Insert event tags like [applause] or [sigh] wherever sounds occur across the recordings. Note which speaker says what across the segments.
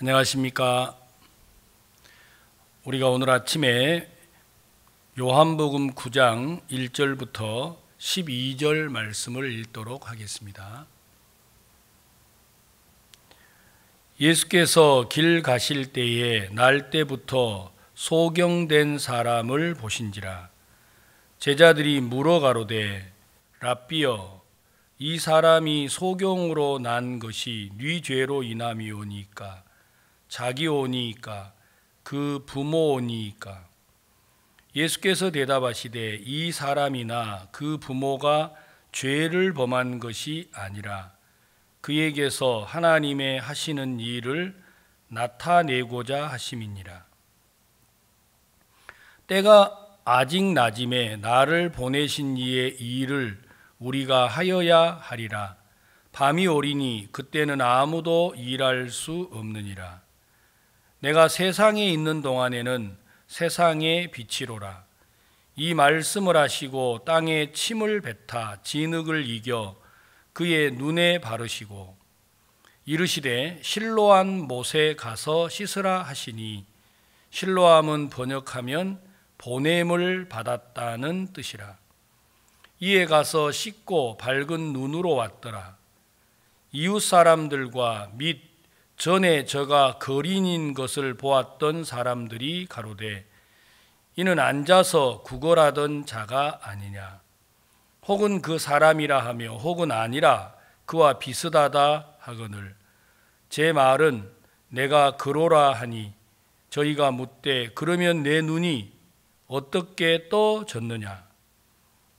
Speaker 1: 안녕하십니까. 우리가 오늘 아침에 요한복음 9장 1절부터 12절 말씀을 읽도록 하겠습니다. 예수께서 길 가실 때에 날 때부터 소경된 사람을 보신지라 제자들이 물어 가로되 라삐여 이 사람이 소경으로 난 것이 네 죄로 인함이오니까 자기 오니이까 그 부모 오니이까 예수께서 대답하시되 이 사람이나 그 부모가 죄를 범한 것이 아니라 그에게서 하나님의 하시는 일을 나타내고자 하심이니라. 때가 아직 낮음에 나를 보내신 이의 일을 우리가 하여야 하리라. 밤이 오리니 그때는 아무도 일할 수 없느니라. 내가 세상에 있는 동안에는 세상의 빛이로라. 이 말씀을 하시고 땅에 침을 뱉아 진흙을 이겨 그의 눈에 바르시고 이르시되 실로한 못에 가서 씻으라 하시니 실로함은 번역하면 보냄을 받았다는 뜻이라. 이에 가서 씻고 밝은 눈으로 왔더라. 이웃 사람들과 및 전에 저가 거린인 것을 보았던 사람들이 가로되 이는 앉아서 구걸하던 자가 아니냐 혹은 그 사람이라 하며 혹은 아니라 그와 비슷하다 하거늘 제 말은 내가 그로라 하니 저희가 묻되 그러면 내 눈이 어떻게 떠졌느냐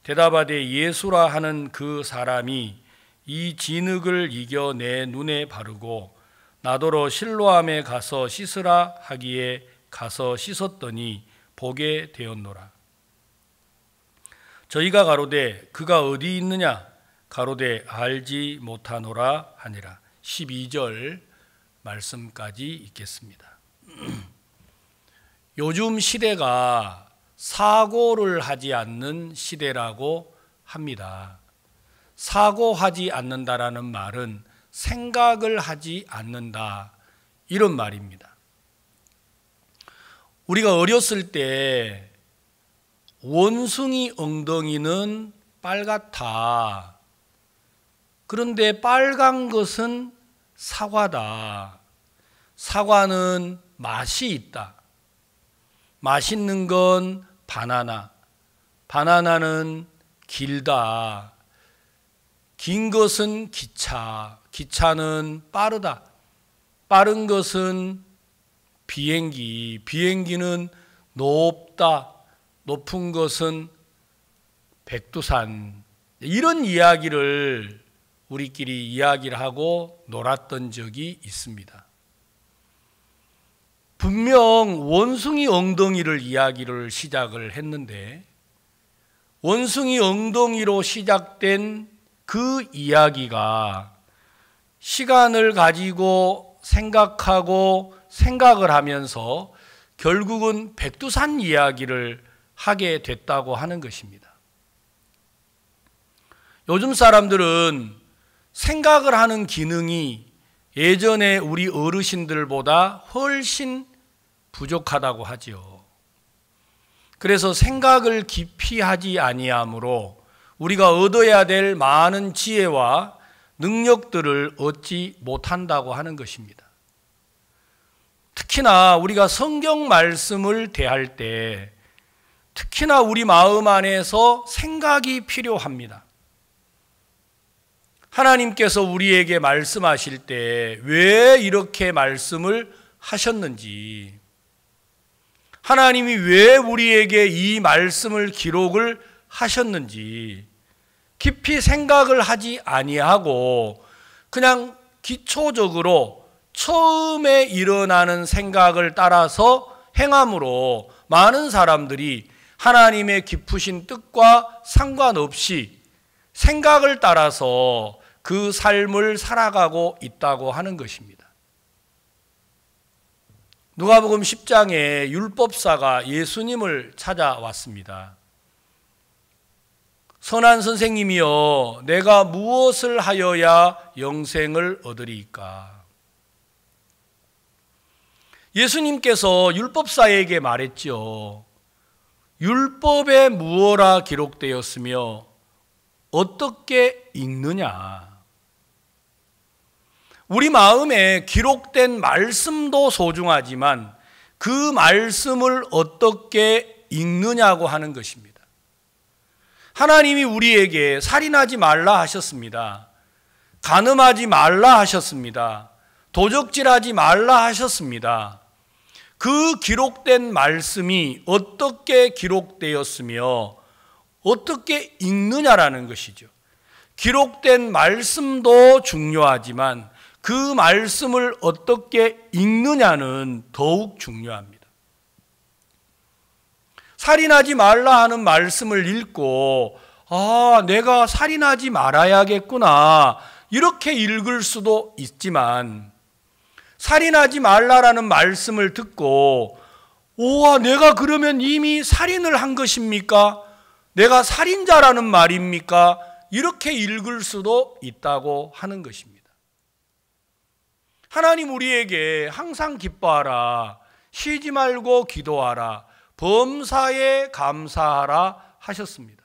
Speaker 1: 대답하되 예수라 하는 그 사람이 이 진흙을 이겨 내 눈에 바르고 나도로 실로암에 가서 씻으라 하기에 가서 씻었더니 보게 되었노라. 저희가 가로되 그가 어디 있느냐 가로되 알지 못하노라 하니라. 12절 말씀까지 있겠습니다. [clears throat] 요즘 시대가 사고를 하지 않는 시대라고 합니다. 사고하지 않는다라는 말은 생각을 하지 않는다. 이런 말입니다. 우리가 어렸을 때 원숭이 엉덩이는 빨갛다. 그런데 빨간 것은 사과다. 사과는 맛이 있다. 맛있는 건 바나나. 바나나는 길다. 긴 것은 기차. 기차는 빠르다. 빠른 것은 비행기, 비행기는 높다. 높은 것은 백두산. 이런 이야기를 우리끼리 이야기를 하고 놀았던 적이 있습니다. 분명 원숭이 엉덩이를 이야기를 시작을 했는데 원숭이 엉덩이로 시작된 그 이야기가 시간을 가지고 생각하고 생각을 하면서 결국은 백두산 이야기를 하게 됐다고 하는 것입니다. 요즘 사람들은 생각을 하는 기능이 예전에 우리 어르신들보다 훨씬 부족하다고 하지요. 그래서 생각을 깊이 하지 아니하므로 우리가 얻어야 될 많은 지혜와 능력들을 얻지 못한다고 하는 것입니다. 특히나 우리가 성경 말씀을 대할 때 특히나 우리 마음 안에서 생각이 필요합니다. 하나님께서 우리에게 말씀하실 때 왜 이렇게 말씀을 하셨는지, 하나님이 왜 우리에게 이 말씀을 기록을 하셨는지, 깊이 생각을 하지 아니하고 그냥 기초적으로 처음에 일어나는 생각을 따라서 행함으로 많은 사람들이 하나님의 깊으신 뜻과 상관없이 생각을 따라서 그 삶을 살아가고 있다고 하는 것입니다. 누가복음 10장에 율법사가 예수님을 찾아왔습니다. 선한 선생님이여 내가 무엇을 하여야 영생을 얻으리까? 예수님께서 율법사에게 말했죠. 율법에 무엇라 기록되었으며 어떻게 읽느냐? 우리 마음에 기록된 말씀도 소중하지만 그 말씀을 어떻게 읽느냐고 하는 것입니다. 하나님이 우리에게 살인하지 말라 하셨습니다. 가늠하지 말라 하셨습니다. 도적질하지 말라 하셨습니다. 그 기록된 말씀이 어떻게 기록되었으며 어떻게 읽느냐라는 것이죠. 기록된 말씀도 중요하지만 그 말씀을 어떻게 읽느냐는 더욱 중요합니다. 살인하지 말라 하는 말씀을 읽고 아, 내가 살인하지 말아야겠구나. 이렇게 읽을 수도 있지만 살인하지 말라라는 말씀을 듣고 오와 내가 그러면 이미 살인을 한 것입니까? 내가 살인자라는 말입니까? 이렇게 읽을 수도 있다고 하는 것입니다. 하나님 우리에게 항상 기뻐하라. 쉬지 말고 기도하라. 범사에 감사하라 하셨습니다.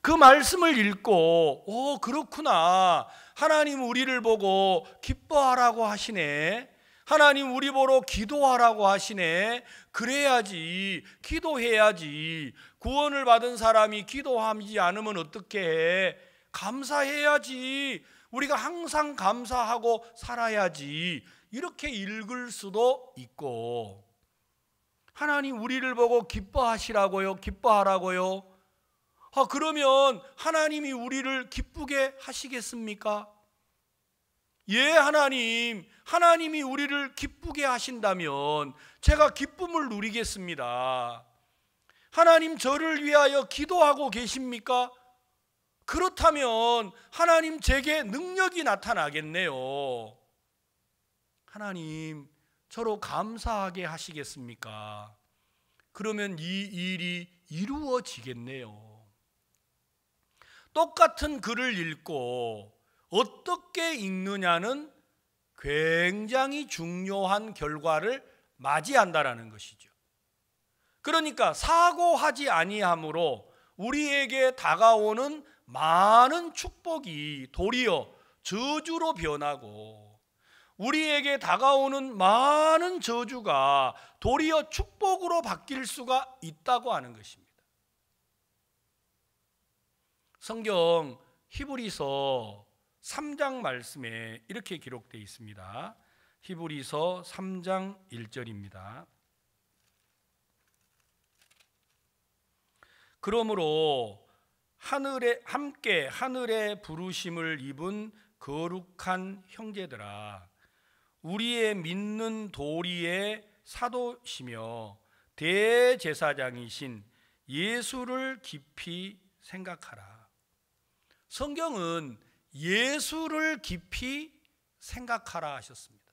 Speaker 1: 그 말씀을 읽고, 오, 그렇구나. 하나님 우리를 보고 기뻐하라고 하시네. 하나님 우리 보러 기도하라고 하시네. 그래야지. 기도해야지. 구원을 받은 사람이 기도하지 않으면 어떻게 해? 감사해야지. 우리가 항상 감사하고 살아야지. 이렇게 읽을 수도 있고. 하나님 우리를 보고 기뻐하시라고요. 기뻐하라고요. 아, 그러면 하나님이 우리를 기쁘게 하시겠습니까? 예, 하나님. 하나님이 우리를 기쁘게 하신다면 제가 기쁨을 누리겠습니다. 하나님 저를 위하여 기도하고 계십니까? 그렇다면 하나님 제게 능력이 나타나겠네요. 하나님, 서로 감사하게 하시겠습니까? 그러면 이 일이 이루어지겠네요. 똑같은 글을 읽고 어떻게 읽느냐는 굉장히 중요한 결과를 맞이한다라는 것이죠. 그러니까 사고하지 아니함으로 우리에게 다가오는 많은 축복이 도리어 저주로 변하고 우리에게 다가오는 많은 저주가 도리어 축복으로 바뀔 수가 있다고 하는 것입니다. 성경 히브리서 3장 말씀에 이렇게 기록되어 있습니다. 히브리서 3장 1절입니다. 그러므로 하늘에 함께 하늘의 부르심을 입은 거룩한 형제들아 우리의 믿는 도리의 사도시며 대제사장이신 예수를 깊이 생각하라. 성경은 예수를 깊이 생각하라 하셨습니다.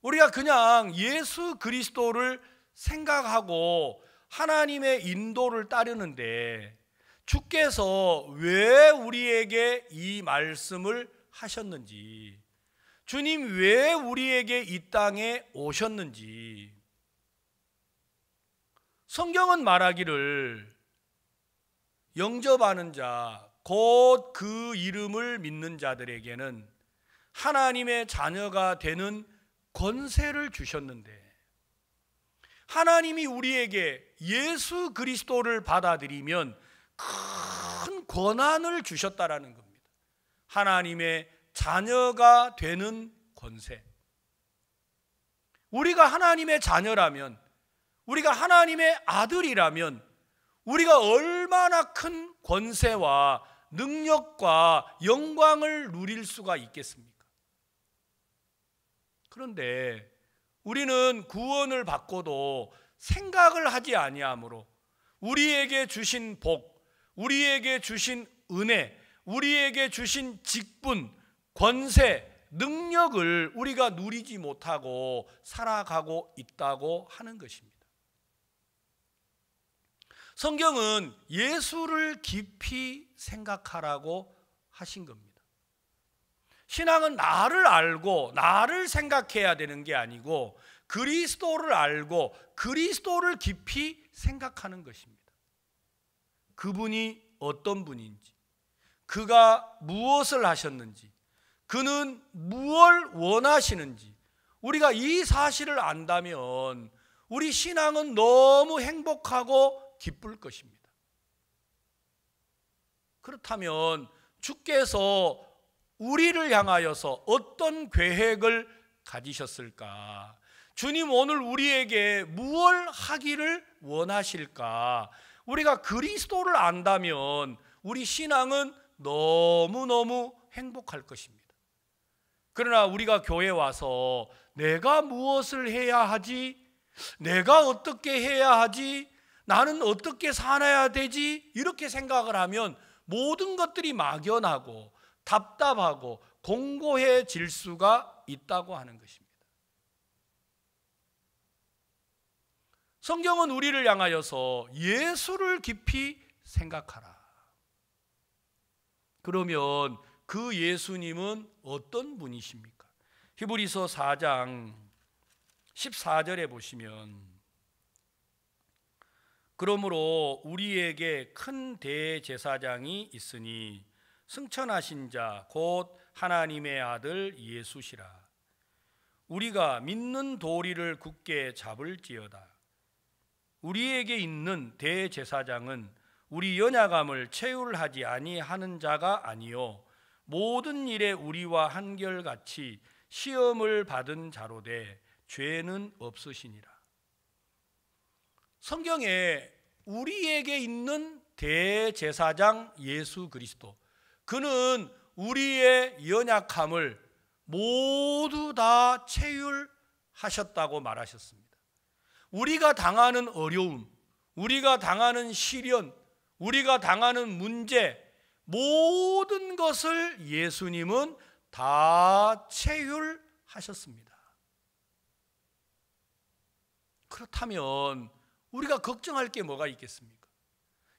Speaker 1: 우리가 그냥 예수 그리스도를 생각하고 하나님의 인도를 따르는데 주께서 왜 우리에게 이 말씀을 하셨는지 주님 왜 우리에게 이 땅에 오셨는지 성경은 말하기를 영접하는 자, 곧 그 이름을 믿는 자들에게는 하나님의 자녀가 되는 권세를 주셨는데 하나님이 우리에게 예수 그리스도를 받아들이면 큰 권한을 주셨다라는 겁니다. 하나님의 자녀가 되는 권세. 우리가 하나님의 자녀라면, 우리가 하나님의 아들이라면, 우리가 얼마나 큰 권세와 능력과 영광을 누릴 수가 있겠습니까? 그런데 우리는 구원을 받고도 생각을 하지 아니하므로 우리에게 주신 복, 우리에게 주신 은혜, 우리에게 주신 직분, 권세, 능력을 우리가 누리지 못하고 살아가고 있다고 하는 것입니다. 성경은 예수를 깊이 생각하라고 하신 겁니다. 신앙은 나를 알고 나를 생각해야 되는 게 아니고 그리스도를 알고 그리스도를 깊이 생각하는 것입니다. 그분이 어떤 분인지, 그가 무엇을 하셨는지, 그는 무엇 원하시는지 우리가 이 사실을 안다면 우리 신앙은 너무 행복하고 기쁠 것입니다. 그렇다면 주께서 우리를 향하여서 어떤 계획을 가지셨을까? 주님 오늘 우리에게 무엇 하기를 원하실까? 우리가 그리스도를 안다면 우리 신앙은 너무너무 행복할 것입니다. 그러나 우리가 교회 와서 내가 무엇을 해야 하지? 내가 어떻게 해야 하지? 나는 어떻게 살아야 되지? 이렇게 생각을 하면 모든 것들이 막연하고 답답하고 공고해질 수가 있다고 하는 것입니다. 성경은 우리를 향하여서 예수를 깊이 생각하라. 그러면 그 예수님은 어떤 분이십니까? 히브리서 4장 14절에 보시면 그러므로 우리에게 큰 대제사장이 있으니 승천하신 자 곧 하나님의 아들 예수시라 우리가 믿는 도리를 굳게 잡을지어다 우리에게 있는 대제사장은 우리 연약함을 채율하지 아니하는 자가 아니요 모든 일에 우리와 한결같이 시험을 받은 자로되 죄는 없으시니라. 성경에 우리에게 있는 대제사장 예수 그리스도 그는 우리의 연약함을 모두 다 체휼하셨다고 말하셨습니다. 우리가 당하는 어려움, 우리가 당하는 시련, 우리가 당하는 문제, 모든 것을 예수님은 다 체휼하셨습니다. 그렇다면 우리가 걱정할 게 뭐가 있겠습니까?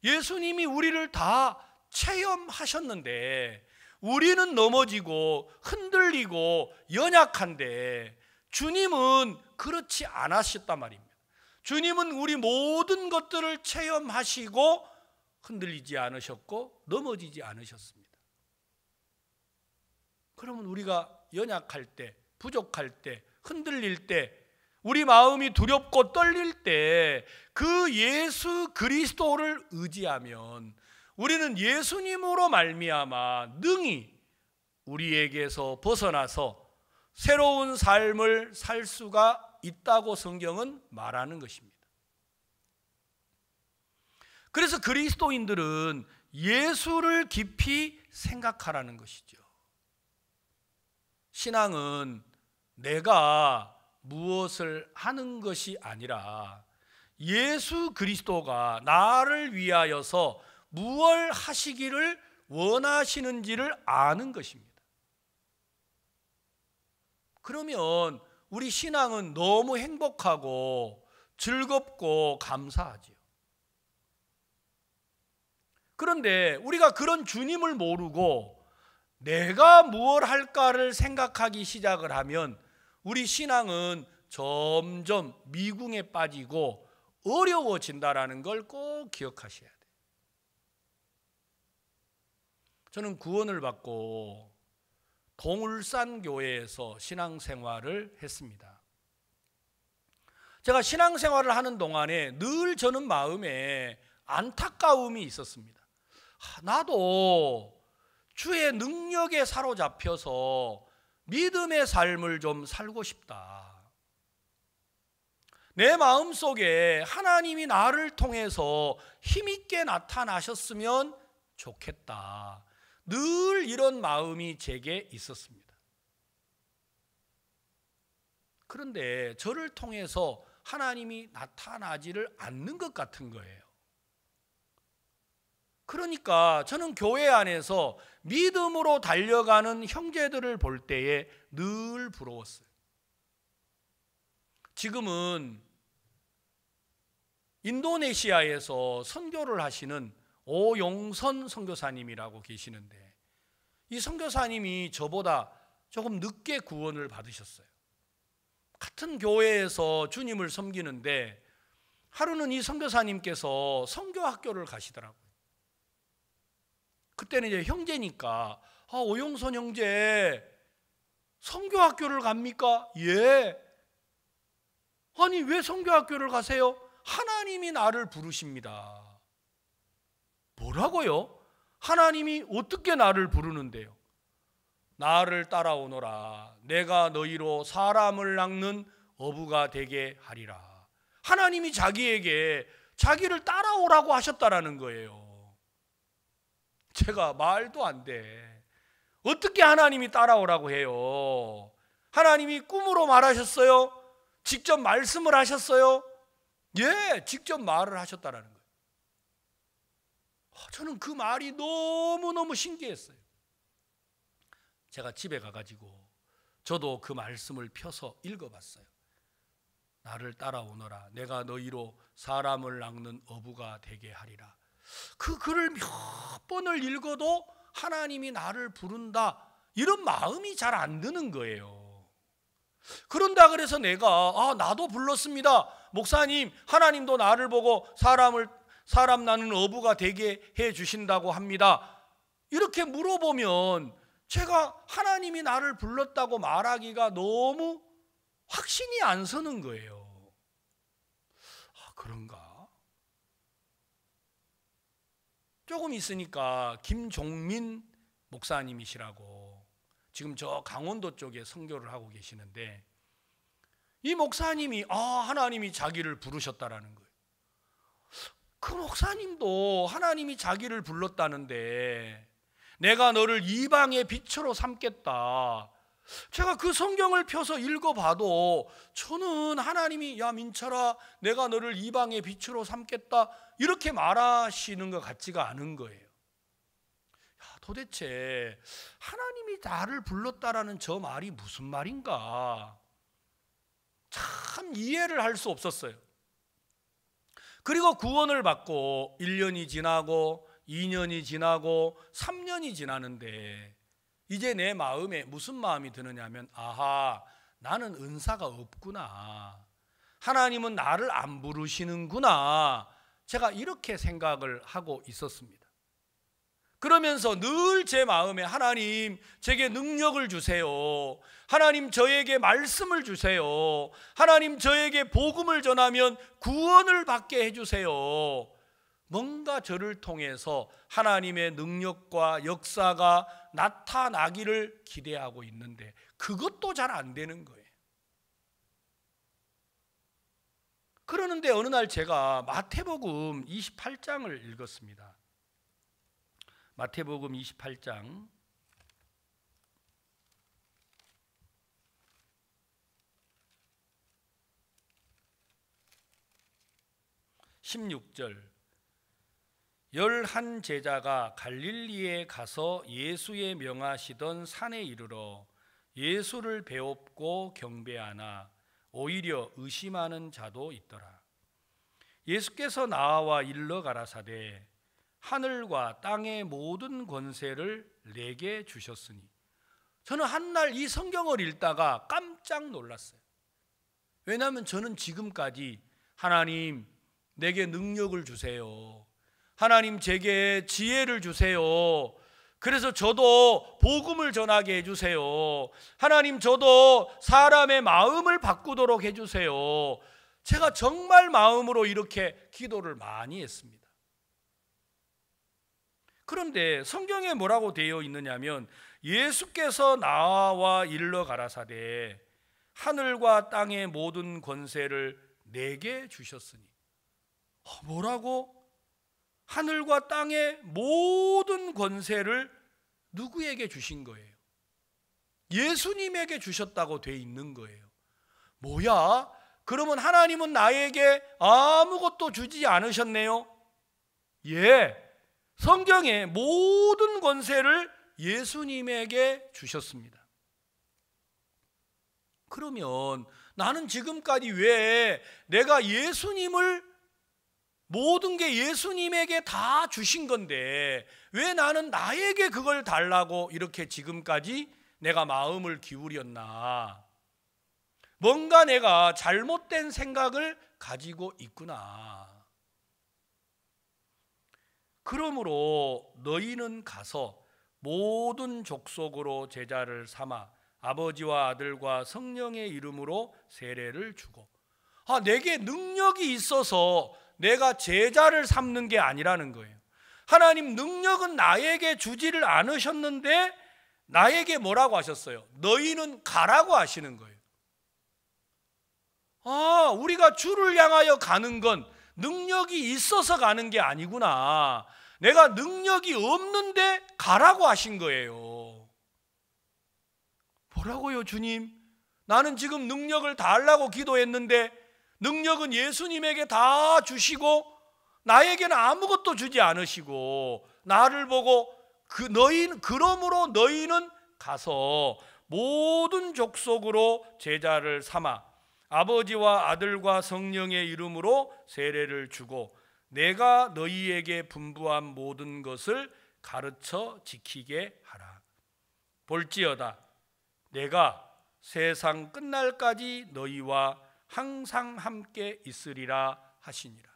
Speaker 1: 예수님이 우리를 다 체험하셨는데 우리는 넘어지고 흔들리고 연약한데 주님은 그렇지 않으셨단 말입니다. 주님은 우리 모든 것들을 체험하시고 흔들리지 않으셨고 넘어지지 않으셨습니다. 그러면 우리가 연약할 때, 부족할 때, 흔들릴 때, 우리 마음이 두렵고 떨릴 때 그 예수 그리스도를 의지하면 우리는 예수님으로 말미암아 능히 우리에게서 벗어나서 새로운 삶을 살 수가 있다고 성경은 말하는 것입니다. 그래서 그리스도인들은 예수를 깊이 생각하라는 것이죠. 신앙은 내가 무엇을 하는 것이 아니라 예수 그리스도가 나를 위하여서 무얼 하시기를 원하시는지를 아는 것입니다. 그러면 우리 신앙은 너무 행복하고 즐겁고 감사하지 그런데 우리가 그런 주님을 모르고 내가 무엇 할까를 생각하기 시작을 하면 우리 신앙은 점점 미궁에 빠지고 어려워진다라는 걸 꼭 기억하셔야 돼요. 저는 구원을 받고 동울산 교회에서 신앙생활을 했습니다. 제가 신앙생활을 하는 동안에 늘 저는 마음에 안타까움이 있었습니다. 나도 주의 능력에 사로잡혀서 믿음의 삶을 좀 살고 싶다. 내 마음 속에 하나님이 나를 통해서 힘있게 나타나셨으면 좋겠다. 늘 이런 마음이 제게 있었습니다. 그런데 저를 통해서 하나님이 나타나지를 않는 것 같은 거예요. 그러니까 저는 교회 안에서 믿음으로 달려가는 형제들을 볼 때에 늘 부러웠어요. 지금은 인도네시아에서 선교를 하시는 오용선 선교사님이라고 계시는데 이 선교사님이 저보다 조금 늦게 구원을 받으셨어요. 같은 교회에서 주님을 섬기는데 하루는 이 선교사님께서 선교학교를 가시더라고요. 그때는 이제 형제니까 아, 오용선 형제 성교학교를 갑니까? 예. 아니 왜 성교학교를 가세요? 하나님이 나를 부르십니다. 뭐라고요? 하나님이 어떻게 나를 부르는데요? 나를 따라오너라. 내가 너희로 사람을 낚는 어부가 되게 하리라. 하나님이 자기에게 자기를 따라오라고 하셨다라는 거예요. 제가 말도 안 돼. 어떻게 하나님이 따라오라고 해요? 하나님이 꿈으로 말하셨어요? 직접 말씀을 하셨어요? 예, 직접 말을 하셨다라는 거예요. 아, 저는 그 말이 너무너무 신기했어요. 제가 집에 가가지고 저도 그 말씀을 펴서 읽어봤어요. 나를 따라오너라. 내가 너희로 사람을 낚는 어부가 되게 하리라. 그 글을 몇 번을 읽어도 하나님이 나를 부른다 이런 마음이 잘 안 드는 거예요. 그런다 그래서 내가 아 나도 불렀습니다. 목사님, 하나님도 나를 보고 사람을 사람 나는 어부가 되게 해 주신다고 합니다. 이렇게 물어보면 제가 하나님이 나를 불렀다고 말하기가 너무 확신이 안 서는 거예요. 아, 그런가? 조금 있으니까 김종민 목사님이시라고 지금 저 강원도 쪽에 선교를 하고 계시는데 이 목사님이 아 하나님이 자기를 부르셨다라는 거예요. 그 목사님도 하나님이 자기를 불렀다는데 내가 너를 이방의 빛으로 삼겠다. 제가 그 성경을 펴서 읽어봐도 저는 하나님이 야 민철아 내가 너를 이방의 빛으로 삼겠다 이렇게 말하시는 것 같지가 않은 거예요. 야, 도대체 하나님이 나를 불렀다라는 저 말이 무슨 말인가? 참 이해를 할 수 없었어요. 그리고 구원을 받고 1년이 지나고 2년이 지나고 3년이 지나는데 이제 내 마음에 무슨 마음이 드느냐면 아하 나는 은사가 없구나. 하나님은 나를 안 부르시는구나. 제가 이렇게 생각을 하고 있었습니다. 그러면서 늘 제 마음에 하나님 제게 능력을 주세요. 하나님 저에게 말씀을 주세요. 하나님 저에게 복음을 전하면 구원을 받게 해 주세요. 뭔가 저를 통해서 하나님의 능력과 역사가 나타나기를 기대하고 있는데 그것도 잘 안 되는 거예요. 그러는데 어느 날 제가 마태복음 28장을 읽었습니다. 마태복음 28장 16절 열한 제자가 갈릴리에 가서 예수의 명하시던 산에 이르러 예수를 배웠고 경배하나 오히려 의심하는 자도 있더라. 예수께서 나와 일러 가라사대 하늘과 땅의 모든 권세를 내게 주셨으니 저는 한날 이 성경을 읽다가 깜짝 놀랐어요. 왜냐하면 저는 지금까지 하나님 내게 능력을 주세요. 하나님 제게 지혜를 주세요. 그래서 저도 복음을 전하게 해주세요. 하나님 저도 사람의 마음을 바꾸도록 해주세요. 제가 정말 마음으로 이렇게 기도를 많이 했습니다. 그런데 성경에 뭐라고 되어 있느냐면 예수께서 나와 일러 가라사대 하늘과 땅의 모든 권세를 내게 주셨으니 어, 뭐라고 하늘과 땅의 모든 권세를 누구에게 주신 거예요? 예수님에게 주셨다고 돼 있는 거예요. 뭐야? 그러면 하나님은 나에게 아무것도 주지 않으셨네요? 예. 성경의 모든 권세를 예수님에게 주셨습니다. 그러면 나는 지금까지 왜 내가 예수님을 모든 게 예수님에게 다 주신 건데 왜 나는 나에게 그걸 달라고 이렇게 지금까지 내가 마음을 기울였나? 뭔가 내가 잘못된 생각을 가지고 있구나. 그러므로 너희는 가서 모든 족속으로 제자를 삼아 아버지와 아들과 성령의 이름으로 세례를 주고 아 내게 능력이 있어서 내가 제자를 삼는 게 아니라는 거예요. 하나님 능력은 나에게 주지를 않으셨는데 나에게 뭐라고 하셨어요? 너희는 가라고 하시는 거예요. 아, 우리가 주를 향하여 가는 건 능력이 있어서 가는 게 아니구나. 내가 능력이 없는데 가라고 하신 거예요. 뭐라고요, 주님? 나는 지금 능력을 달라고 기도했는데 능력은 예수님에게 다 주시고 나에게는 아무것도 주지 않으시고 나를 보고 그 너희 는 그러므로 너희는 가서 모든 족속으로 제자를 삼아 아버지와 아들과 성령의 이름으로 세례를 주고 내가 너희에게 분부한 모든 것을 가르쳐 지키게 하라. 볼지어다 내가 세상 끝날까지 너희와 항상 함께 있으리라 하시니라.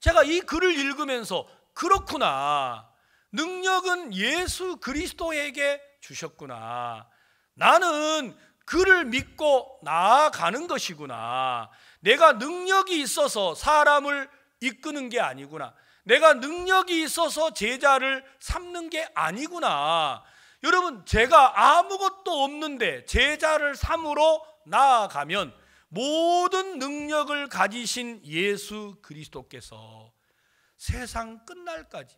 Speaker 1: 제가 이 글을 읽으면서 그렇구나. 능력은 예수 그리스도에게 주셨구나. 나는 그를 믿고 나아가는 것이구나. 내가 능력이 있어서 사람을 이끄는 게 아니구나. 내가 능력이 있어서 제자를 삼는 게 아니구나. 여러분, 제가 아무것도 없는데 제자를 삼으로 나아가면 모든 능력을 가지신 예수 그리스도께서 세상 끝날까지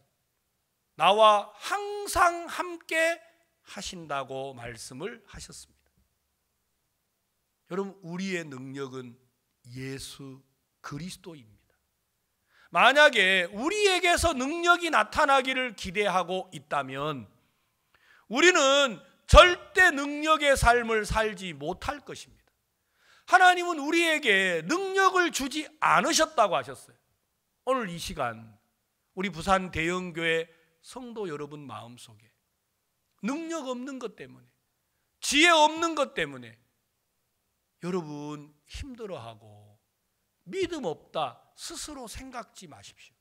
Speaker 1: 나와 항상 함께 하신다고 말씀을 하셨습니다. 여러분 우리의 능력은 예수 그리스도입니다. 만약에 우리에게서 능력이 나타나기를 기대하고 있다면 우리는 절대 능력의 삶을 살지 못할 것입니다. 하나님은 우리에게 능력을 주지 않으셨다고 하셨어요. 오늘 이 시간 우리 부산 대형교회 성도 여러분 마음속에 능력 없는 것 때문에 지혜 없는 것 때문에 여러분 힘들어하고 믿음 없다 스스로 생각지 마십시오.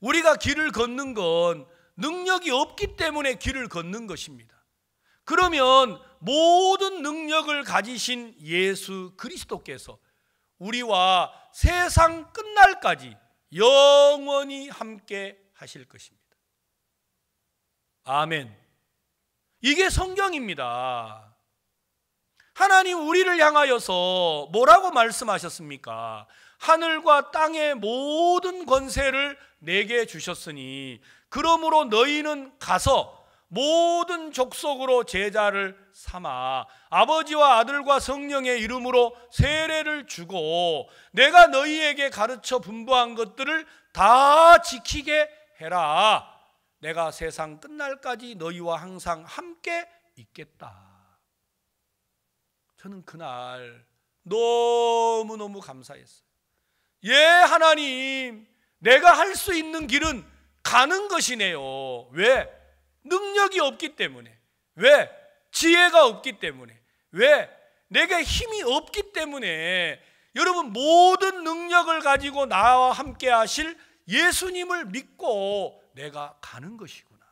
Speaker 1: 우리가 길을 걷는 건 능력이 없기 때문에 길을 걷는 것입니다. 그러면 모든 능력을 가지신 예수 그리스도께서 우리와 세상 끝날까지 영원히 함께 하실 것입니다. 아멘. 이게 성경입니다. 하나님 우리를 향하여서 뭐라고 말씀하셨습니까? 하늘과 땅의 모든 권세를 내게 주셨으니 그러므로 너희는 가서 모든 족속으로 제자를 삼아 아버지와 아들과 성령의 이름으로 세례를 주고 내가 너희에게 가르쳐 분부한 것들을 다 지키게 해라. 내가 세상 끝날까지 너희와 항상 함께 있겠다. 저는 그날 너무너무 감사했어요. 예, 하나님, 내가 할 수 있는 길은 가는 것이네요. 왜? 능력이 없기 때문에. 왜? 지혜가 없기 때문에. 왜? 내게 힘이 없기 때문에 여러분 모든 능력을 가지고 나와 함께 하실 예수님을 믿고 내가 가는 것이구나.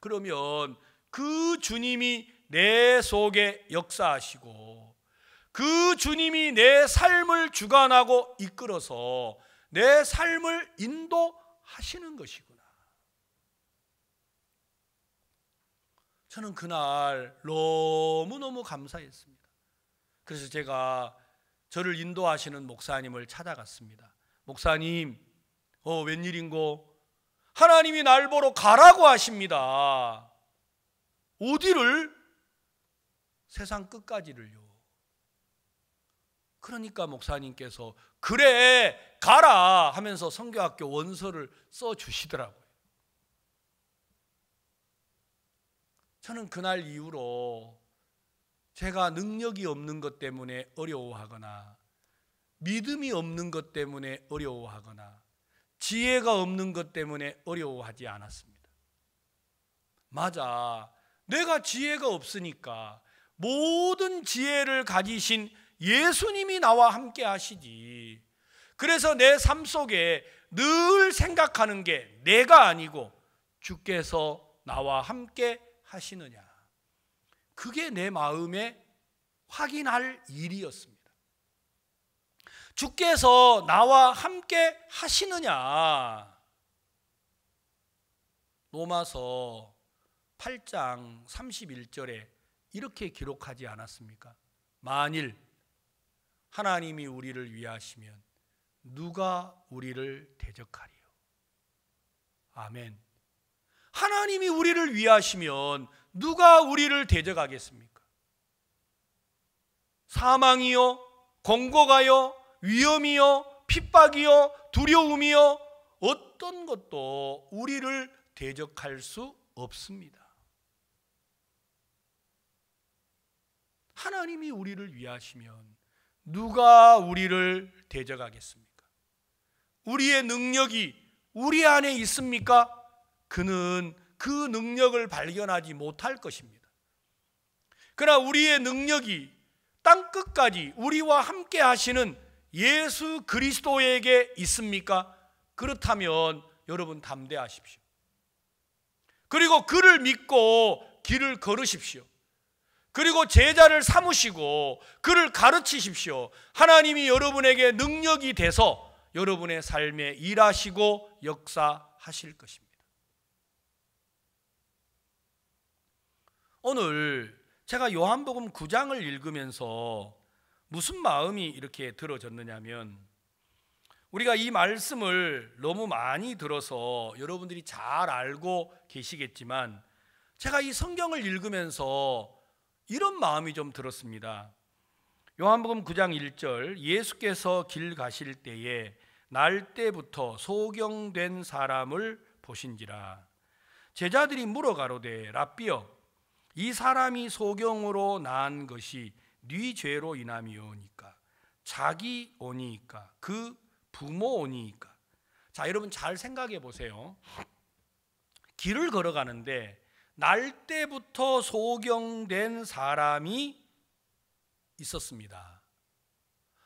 Speaker 1: 그러면 그 주님이 내 속에 역사하시고 그 주님이 내 삶을 주관하고 이끌어서 내 삶을 인도하시는 것이고 저는 그날 너무너무 감사했습니다. 그래서 제가 저를 인도하시는 목사님을 찾아갔습니다. 목사님, 어, 웬일인고? 하나님이 날 보러 가라고 하십니다. 어디를? 세상 끝까지를요. 그러니까 목사님께서 그래 가라 하면서 성교학교 원서를 써 주시더라고. 저는 그날 이후로 제가 능력이 없는 것 때문에 어려워하거나 믿음이 없는 것 때문에 어려워하거나 지혜가 없는 것 때문에 어려워하지 않았습니다. 맞아. 내가 지혜가 없으니까 모든 지혜를 가지신 예수님이 나와 함께 하시지. 그래서 내 삶 속에 늘 생각하는 게 내가 아니고 주께서 나와 함께 하시느냐. 그게 내 마음에 확인할 일이었습니다. 주께서 나와 함께 하시느냐. 로마서 8장 31절에 이렇게 기록하지 않았습니까? 만일 하나님이 우리를 위하시면 누가 우리를 대적하리요? 아멘. 하나님이 우리를 위하시면 누가 우리를 대적하겠습니까? 사망이요, 공고가요, 위험이요, 핍박이요, 두려움이요, 어떤 것도 우리를 대적할 수 없습니다. 하나님이 우리를 위하시면 누가 우리를 대적하겠습니까? 우리의 능력이 우리 안에 있습니까? 그는 그 능력을 발견하지 못할 것입니다. 그러나 우리의 능력이 땅 끝까지 우리와 함께 하시는 예수 그리스도에게 있습니까? 그렇다면 여러분 담대하십시오. 그리고 그를 믿고 길을 걸으십시오. 그리고 제자를 삼으시고 그를 가르치십시오. 하나님이 여러분에게 능력이 돼서 여러분의 삶에 일하시고 역사하실 것입니다. 오늘 제가 요한복음 9장을 읽으면서 무슨 마음이 이렇게 들어졌느냐면 우리가 이 말씀을 너무 많이 들어서 여러분들이 잘 알고 계시겠지만 제가 이 성경을 읽으면서 이런 마음이 좀 들었습니다. 요한복음 9장 1절 예수께서 길 가실 때에 날 때부터 소경된 사람을 보신지라 제자들이 물어 가로되 랍비여 이 사람이 소경으로 난 것이 네 죄로 인함이오니까 자기 오니까 그 부모 오니까 자 여러분 잘 생각해 보세요 길을 걸어가는데 날 때부터 소경된 사람이 있었습니다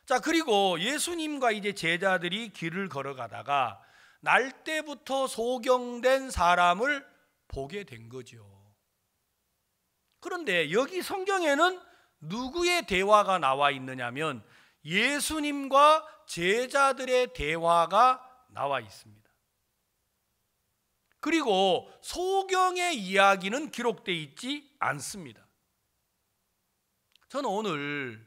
Speaker 1: 자 그리고 예수님과 이제 제자들이 길을 걸어가다가 날 때부터 소경된 사람을 보게 된 거죠 그런데 여기 성경에는 누구의 대화가 나와 있느냐면 예수님과 제자들의 대화가 나와 있습니다. 그리고 소경의 이야기는 기록되 있지 않습니다. 저는 오늘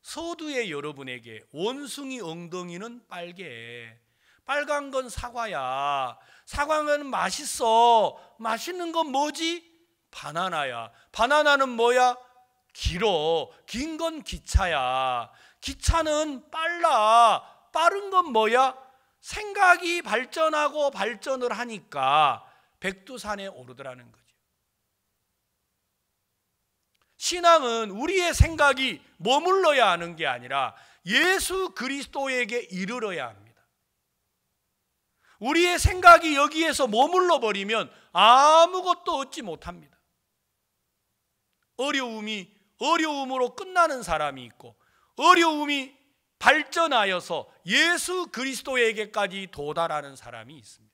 Speaker 1: 서두에 여러분에게 원숭이 엉덩이는 빨개 빨간 건 사과야 사과는 맛있어 맛있는 건 뭐지? 바나나야. 바나나는 뭐야? 길어. 긴 건 기차야. 기차는 빨라. 빠른 건 뭐야? 생각이 발전하고 발전을 하니까 백두산에 오르더라는 거죠. 신앙은 우리의 생각이 머물러야 하는 게 아니라 예수 그리스도에게 이르러야 합니다. 우리의 생각이 여기에서 머물러 버리면 아무것도 얻지 못합니다. 어려움이 어려움으로 끝나는 사람이 있고 어려움이 발전하여서 예수 그리스도에게까지 도달하는 사람이 있습니다.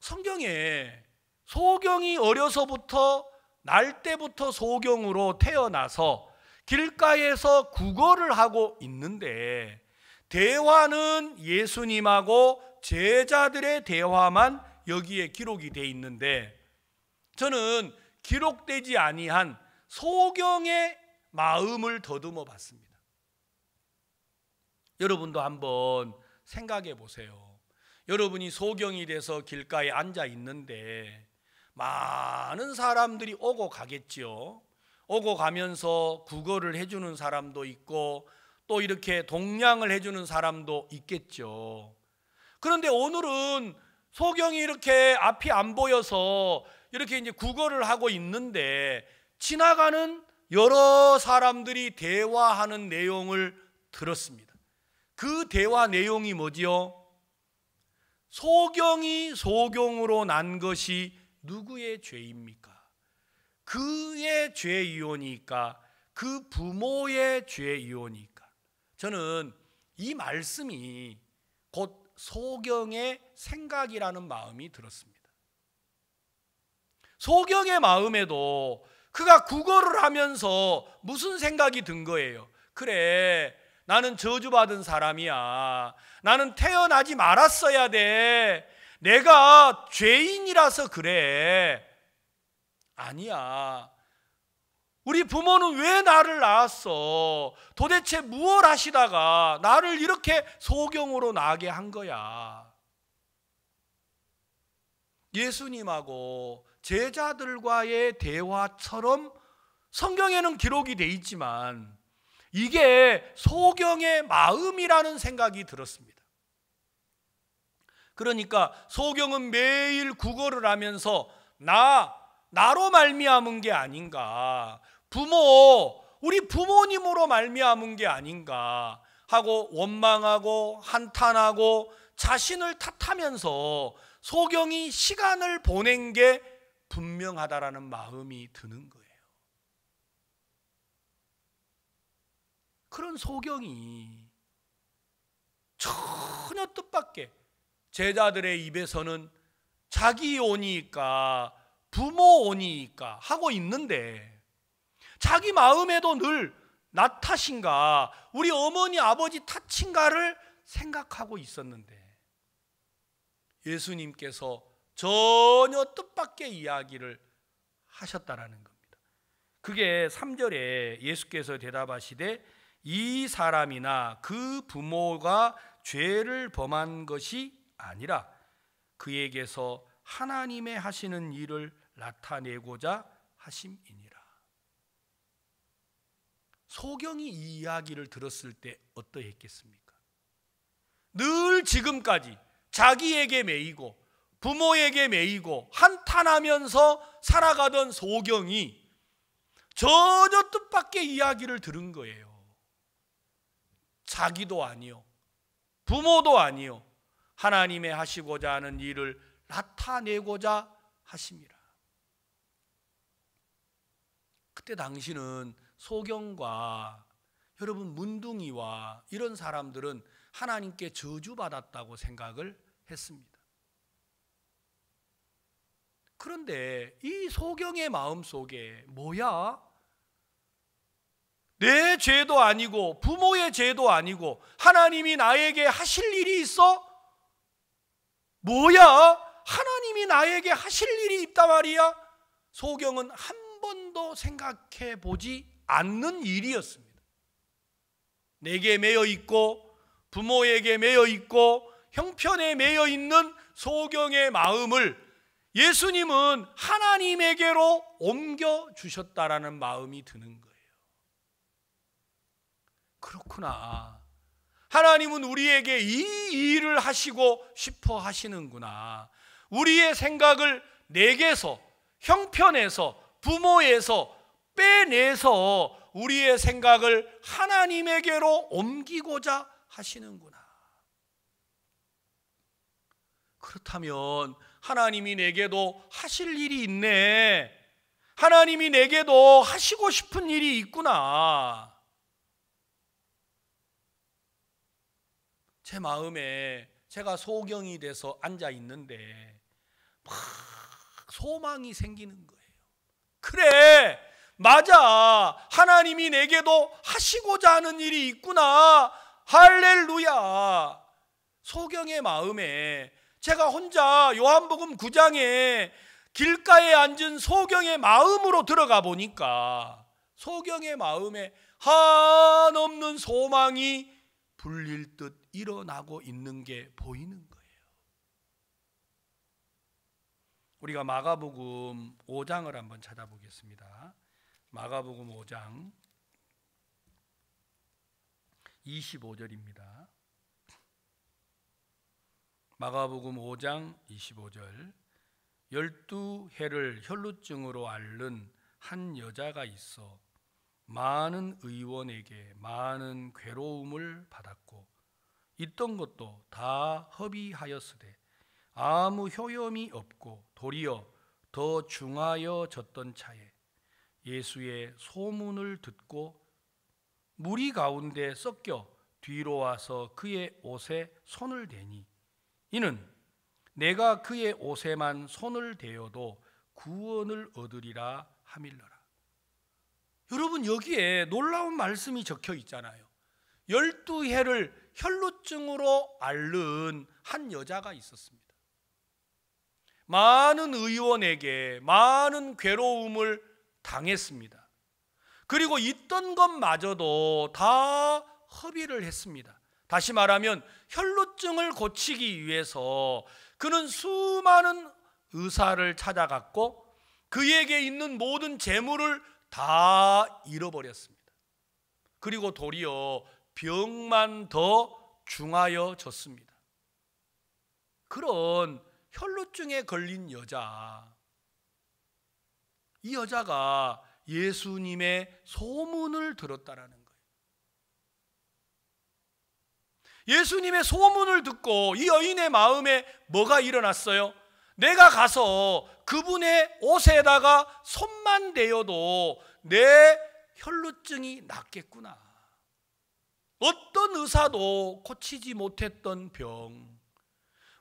Speaker 1: 성경에 소경이 어려서부터 날 때부터 소경으로 태어나서 길가에서 구걸을 하고 있는데 대화는 예수님하고 제자들의 대화만 여기에 기록이 돼 있는데 저는 기록되지 아니한 소경의 마음을 더듬어 봤습니다. 여러분도 한번 생각해 보세요. 여러분이 소경이 돼서 길가에 앉아 있는데 많은 사람들이 오고 가겠지 오고 가면서 구걸을 해주는 사람도 있고 또 이렇게 동냥을 해주는 사람도 있겠죠. 그런데 오늘은 소경이 이렇게 앞이 안 보여서 이렇게 이제 구걸을 하고 있는데 지나가는 여러 사람들이 대화하는 내용을 들었습니다. 그 대화 내용이 뭐지요? 소경이 소경으로 난 것이 누구의 죄입니까? 그의 죄이오니까 그 부모의 죄이오니까 저는 이 말씀이 소경의 생각이라는 마음이 들었습니다. 소경의 마음에도 그가 구걸을 하면서 무슨 생각이 든 거예요? 그래, 나는 저주받은 사람이야. 나는 태어나지 말았어야 돼. 내가 죄인이라서 그래. 아니야. 우리 부모는 왜 나를 낳았어? 도대체 무엇 하시다가 나를 이렇게 소경으로 나게 한 거야? 예수님하고 제자들과의 대화처럼 성경에는 기록이 돼 있지만 이게 소경의 마음이라는 생각이 들었습니다. 그러니까 소경은 매일 구걸을 하면서 나 나로 말미암은 게 아닌가. 부모, 우리 부모님으로 말미암은 게 아닌가 하고 원망하고 한탄하고 자신을 탓하면서 소경이 시간을 보낸 게 분명하다라는 마음이 드는 거예요. 그런 소경이 전혀 뜻밖의 제자들의 입에서는 자기 오니까 부모 오니까 하고 있는데 자기 마음에도 늘나타신가 우리 어머니 아버지 탓인가를 생각하고 있었는데 예수님께서 전혀 뜻밖의 이야기를 하셨다라는 겁니다. 그게 3절에 예수께서 대답하시되 이 사람이나 그 부모가 죄를 범한 것이 아니라 그에게서 하나님의 하시는 일을 나타내고자 하심이니 소경이 이 이야기를 들었을 때 어떠했겠습니까? 늘 지금까지 자기에게 매이고 부모에게 매이고 한탄하면서 살아가던 소경이 전혀 뜻밖의 이야기를 들은 거예요. 자기도 아니요. 부모도 아니요. 하나님의 하시고자 하는 일을 나타내고자 하십니다. 그때 당신은 소경과 여러분 문둥이와 이런 사람들은 하나님께 저주받았다고 생각을 했습니다. 그런데 이 소경의 마음 속에 뭐야? 내 죄도 아니고 부모의 죄도 아니고 하나님이 나에게 하실 일이 있어? 뭐야? 하나님이 나에게 하실 일이 있단 말이야? 소경은 한 번도 생각해 보지 않는 일이었습니다. 내게 매여 있고 부모에게 매여 있고 형편에 매여 있는 소경의 마음을 예수님은 하나님에게로 옮겨 주셨다라는 마음이 드는 거예요. 그렇구나. 하나님은 우리에게 이 일을 하시고 싶어 하시는구나. 우리의 생각을 내게서, 형편에서, 부모에서, 빼내서 우리의 생각을 하나님에게로 옮기고자 하시는구나. 그렇다면 하나님이 내게도 하실 일이 있네. 하나님이 내게도 하시고 싶은 일이 있구나. 제 마음에 제가 소경이 돼서 앉아 있는데 막 소망이 생기는 거예요. 그래! 맞아. 하나님이 내게도 하시고자 하는 일이 있구나. 할렐루야. 소경의 마음에 제가 혼자 요한복음 9장에 길가에 앉은 소경의 마음으로 들어가 보니까 소경의 마음에 한없는 소망이 불릴 듯 일어나고 있는 게 보이는 거예요. 우리가 마가복음 5장을 한번 찾아보겠습니다. 마가복음 5장 25절입니다. 마가복음 5장 25절 열두 해를 혈루증으로 앓는 한 여자가 있어 많은 의원에게 많은 괴로움을 받았고 있던 것도 다 허비하였으되 아무 효염이 없고 도리어 더 중하여졌던 차에 예수의 소문을 듣고 무리 가운데 섞여 뒤로 와서 그의 옷에 손을 대니 이는 내가 그의 옷에만 손을 대어도 구원을 얻으리라 하밀러라. 여러분 여기에 놀라운 말씀이 적혀 있잖아요. 열두 해를 혈루증으로 앓는 한 여자가 있었습니다. 많은 의원에게 많은 괴로움을 당했습니다. 그리고 있던 것마저도 다 허비를 했습니다. 다시 말하면 혈루증을 고치기 위해서 그는 수많은 의사를 찾아갔고 그에게 있는 모든 재물을 다 잃어버렸습니다. 그리고 도리어 병만 더 중하여졌습니다. 그런 혈루증에 걸린 여자 이 여자가 예수님의 소문을 들었다라는 거예요. 예수님의 소문을 듣고 이 여인의 마음에 뭐가 일어났어요? 내가 가서 그분의 옷에다가 손만 대어도 내 혈루증이 낫겠구나. 어떤 의사도 고치지 못했던 병,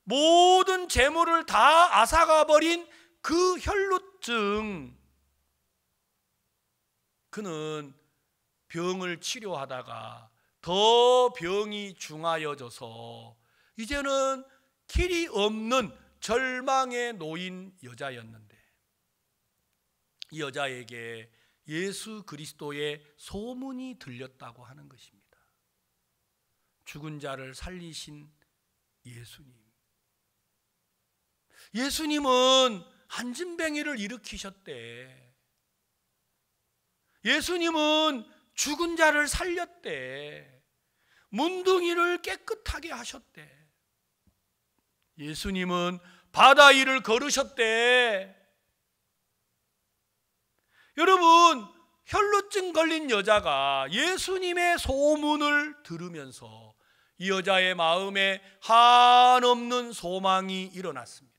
Speaker 1: 모든 재물을 다 앗아가 버린 그 혈루증, 그는 병을 치료하다가 더 병이 중하여져서 이제는 길이 없는 절망의 노인 여자였는데 이 여자에게 예수 그리스도의 소문이 들렸다고 하는 것입니다. 죽은 자를 살리신 예수님. 예수님은 한진뱅이를 일으키셨대. 예수님은 죽은 자를 살렸대. 문둥이를 깨끗하게 하셨대. 예수님은 바다 위를 걸으셨대. 여러분, 혈루증 걸린 여자가 예수님의 소문을 들으면서 이 여자의 마음에 한없는 소망이 일어났습니다.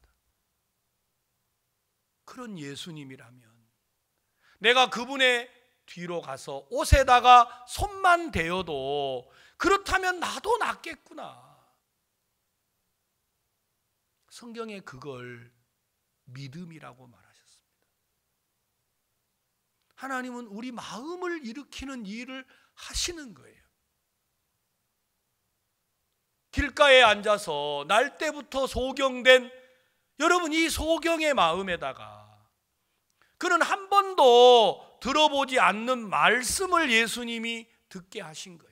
Speaker 1: 그런 예수님이라면 내가 그분의 뒤로 가서 옷에다가 손만 대어도 그렇다면 나도 낫겠구나. 성경에 그걸 믿음이라고 말하셨습니다. 하나님은 우리 마음을 일으키는 일을 하시는 거예요. 길가에 앉아서 날 때부터 소경된 여러분 이 소경의 마음에다가 그는 한 번도 들어보지 않는 말씀을 예수님이 듣게 하신 거예요.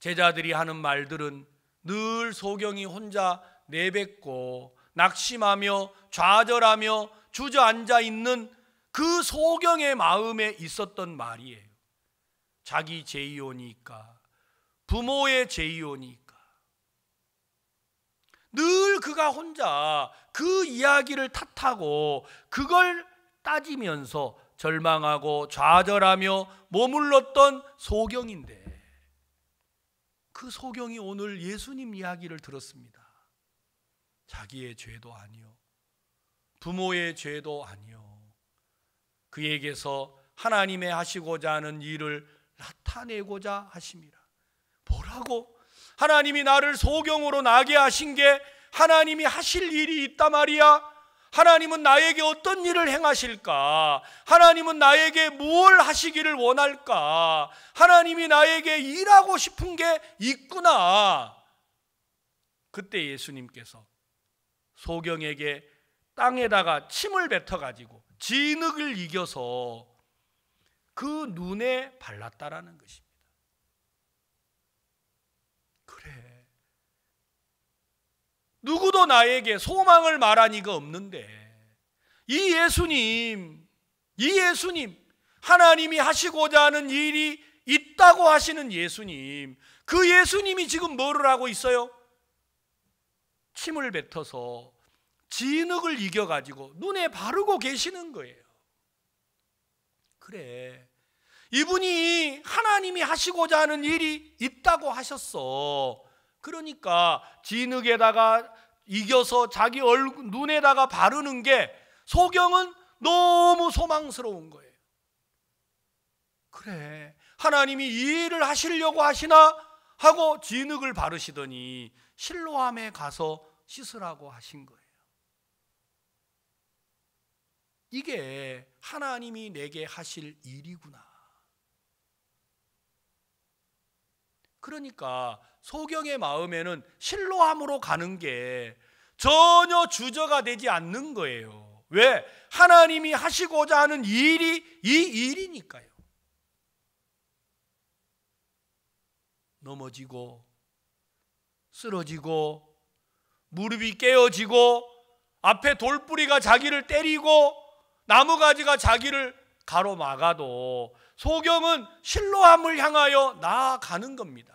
Speaker 1: 제자들이 하는 말들은 늘 소경이 혼자 내뱉고 낙심하며 좌절하며 주저앉아 있는 그 소경의 마음에 있었던 말이에요. 자기 제이오니까 부모의 제이오니까 늘 그가 혼자 그 이야기를 탓하고 그걸 따지면서 절망하고 좌절하며 머물렀던 소경인데 그 소경이 오늘 예수님 이야기를 들었습니다. 자기의 죄도 아니요. 부모의 죄도 아니요. 그에게서 하나님의 하시고자 하는 일을 나타내고자 하십니다. 뭐라고 하나님이 나를 소경으로 나게 하신 게 하나님이 하실 일이 있다 말이야. 하나님은 나에게 어떤 일을 행하실까? 하나님은 나에게 무엇 하시기를 원할까? 하나님이 나에게 일하고 싶은 게 있구나. 그때 예수님께서 소경에게 땅에다가 침을 뱉어가지고 진흙을 이겨서 그 눈에 발랐다라는 것입니다. 그래. 누구도 나에게 소망을 말한 이가 없는데 이 예수님, 이 예수님, 하나님이 하시고자 하는 일이 있다고 하시는 예수님, 그 예수님이 지금 뭐를 하고 있어요? 침을 뱉어서 진흙을 이겨가지고 눈에 바르고 계시는 거예요. 그래. 이분이 하나님이 하시고자 하는 일이 있다고 하셨어. 그러니까 진흙에다가 이겨서 자기 얼굴 눈에다가 바르는 게 소경은 너무 소망스러운 거예요. 그래. 하나님이 이 일을 하시려고 하시나 하고 진흙을 바르시더니 실로함에 가서 씻으라고 하신 거예요. 이게 하나님이 내게 하실 일이구나. 그러니까 소경의 마음에는 실로함으로 가는 게 전혀 주저가 되지 않는 거예요. 왜? 하나님이 하시고자 하는 일이 이 일이니까요. 넘어지고 쓰러지고 무릎이 깨어지고 앞에 돌뿌리가 자기를 때리고 나무가지가 자기를 가로막아도 소경은 실로함을 향하여 나아가는 겁니다.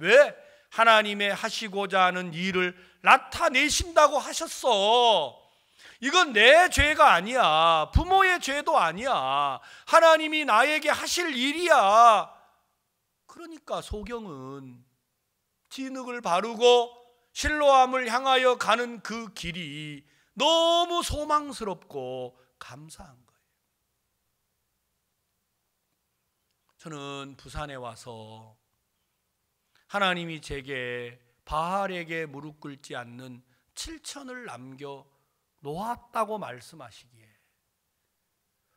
Speaker 1: 왜? 하나님의 하시고자 하는 일을 나타내신다고 하셨어. 이건 내 죄가 아니야. 부모의 죄도 아니야. 하나님이 나에게 하실 일이야. 그러니까 소경은 진흙을 바르고 실로함을 향하여 가는 그 길이 너무 소망스럽고 감사한 거예요. 저는 부산에 와서 하나님이 제게 바알에게 무릎 꿇지 않는 7천을 남겨 놓았다고 말씀하시기에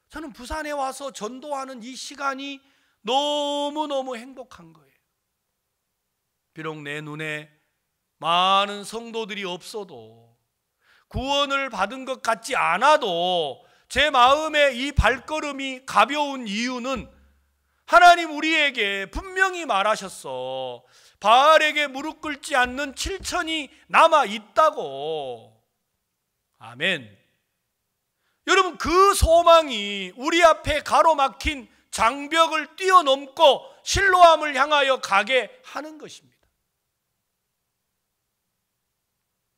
Speaker 1: 저는 부산에 와서 전도하는 이 시간이 너무너무 행복한 거예요. 비록 내 눈에 많은 성도들이 없어도 구원을 받은 것 같지 않아도 제 마음의 이 발걸음이 가벼운 이유는 하나님 우리에게 분명히 말하셨어. 바알에게 무릎 꿇지 않는 칠천이 남아 있다고. 아멘. 여러분 그 소망이 우리 앞에 가로막힌 장벽을 뛰어넘고 실로함을 향하여 가게 하는 것입니다.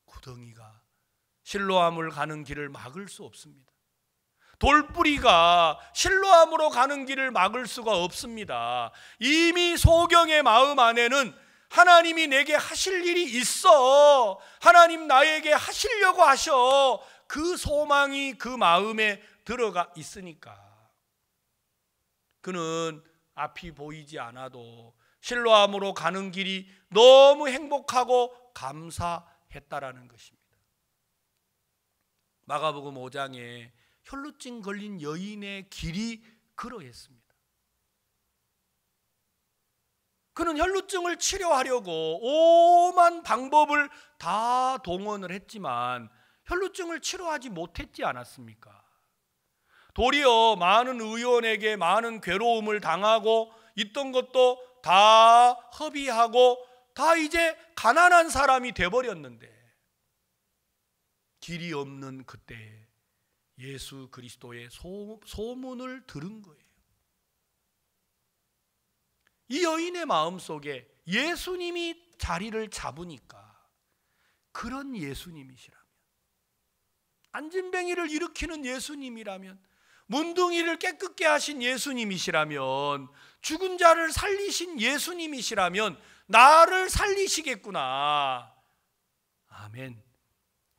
Speaker 1: 구덩이가 실로함을 가는 길을 막을 수 없습니다. 돌뿌리가 실로함으로 가는 길을 막을 수가 없습니다. 이미 소경의 마음 안에는 하나님이 내게 하실 일이 있어. 하나님 나에게 하시려고 하셔. 그 소망이 그 마음에 들어가 있으니까. 그는 앞이 보이지 않아도 실로암으로 가는 길이 너무 행복하고 감사했다라는 것입니다. 마가복음 5장에 혈루증 걸린 여인의 길이 그러했습니다. 그는 혈루증을 치료하려고 오만 방법을 다 동원을 했지만 혈루증을 치료하지 못했지 않았습니까? 도리어 많은 의원에게 많은 괴로움을 당하고 있던 것도 다 허비하고 다 이제 가난한 사람이 돼버렸는데 길이 없는 그때 예수 그리스도의 소, 소문을 들은 거예요. 이 여인의 마음 속에 예수님이 자리를 잡으니까 그런 예수님이시라면 안진뱅이를 일으키는 예수님이라면 문둥이를 깨끗게 하신 예수님이시라면 죽은 자를 살리신 예수님이시라면 나를 살리시겠구나. 아멘.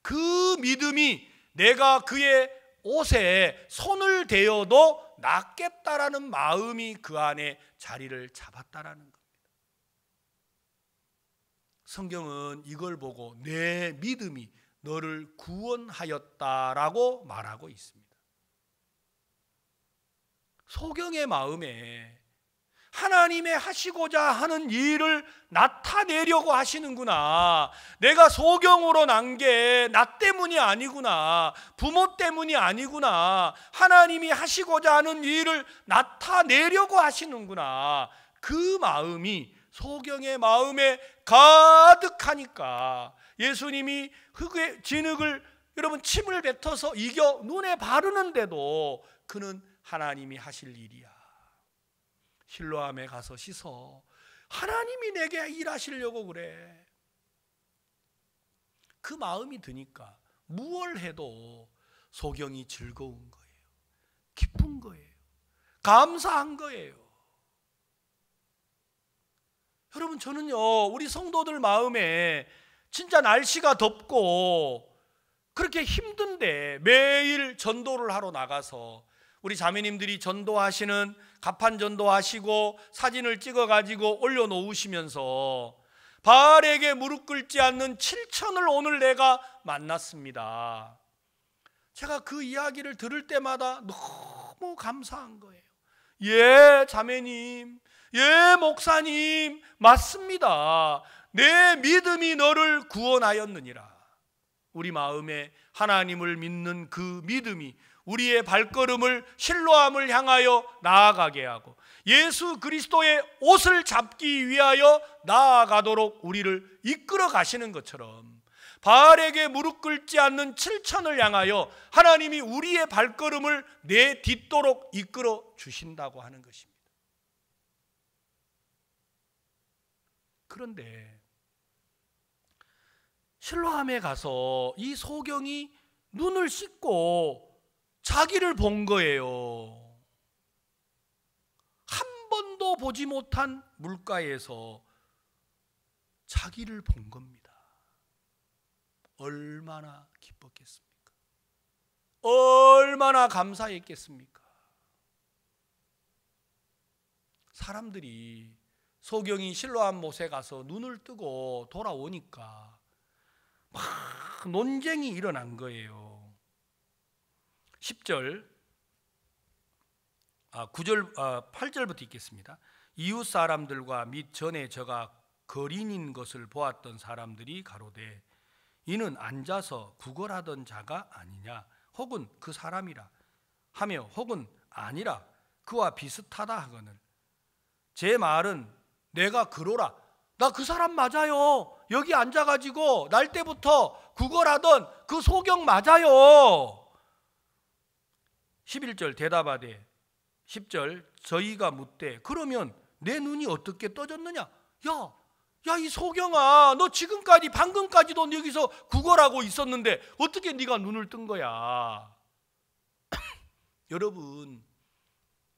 Speaker 1: 그 믿음이 내가 그의 옷에 손을 대어도 낫겠다라는 마음이 그 안에 자리를 잡았다라는 겁니다. 성경은 이걸 보고 내 믿음이 너를 구원하였다라고 말하고 있습니다. 소경의 마음에 하나님의 하시고자 하는 일을 나타내려고 하시는구나. 내가 소경으로 난 게 나 때문이 아니구나. 부모 때문이 아니구나. 하나님이 하시고자 하는 일을 나타내려고 하시는구나. 그 마음이 소경의 마음에 가득하니까 예수님이 흙의 진흙을 여러분 침을 뱉어서 이겨 눈에 바르는데도 그는 하나님이 하실 일이야. 실로암에 가서 씻어. 하나님이 내게 일하시려고 그래. 그 마음이 드니까 무얼 해도 소경이 즐거운 거예요. 기쁜 거예요. 감사한 거예요. 여러분 저는요 우리 성도들 마음에 진짜 날씨가 덥고 그렇게 힘든데 매일 전도를 하러 나가서 우리 자매님들이 전도하시는 가판 전도하시고 사진을 찍어 가지고 올려 놓으시면서 바알에게 무릎 꿇지 않는 7천을 오늘 내가 만났습니다. 제가 그 이야기를 들을 때마다 너무 감사한 거예요. 예, 자매님. 예, 목사님. 맞습니다. 내 믿음이 너를 구원하였느니라. 우리 마음에 하나님을 믿는 그 믿음이 우리의 발걸음을 실로함을 향하여 나아가게 하고 예수 그리스도의 옷을 잡기 위하여 나아가도록 우리를 이끌어 가시는 것처럼 바알에게 무릎 꿇지 않는 칠천을 향하여 하나님이 우리의 발걸음을 내딛도록 이끌어 주신다고 하는 것입니다. 그런데 실로함에 가서 이 소경이 눈을 씻고 자기를 본 거예요. 한 번도 보지 못한 물가에서 자기를 본 겁니다. 얼마나 기뻤겠습니까? 얼마나 감사했겠습니까? 사람들이 소경이 실로암 못에 가서 눈을 뜨고 돌아오니까 막 논쟁이 일어난 거예요. 10절 아, 9절 아, 8절부터 읽겠습니다. 이웃 사람들과 및 전에 저가 거린인 것을 보았던 사람들이 가로되 이는 앉아서 구걸하던 자가 아니냐 혹은 그 사람이라 하며 혹은 아니라 그와 비슷하다 하거늘 제 말은 내가 그로라 나 그 사람 맞아요 여기 앉아가지고 날 때부터 구걸하던 그 소경 맞아요 11절 대답하되 10절 저희가 묻되 그러면 내 눈이 어떻게 떠졌느냐? 야, 야 이 소경아, 너 지금까지 방금까지도 여기서 구걸하고 있었는데 어떻게 네가 눈을 뜬 거야? [coughs] 여러분,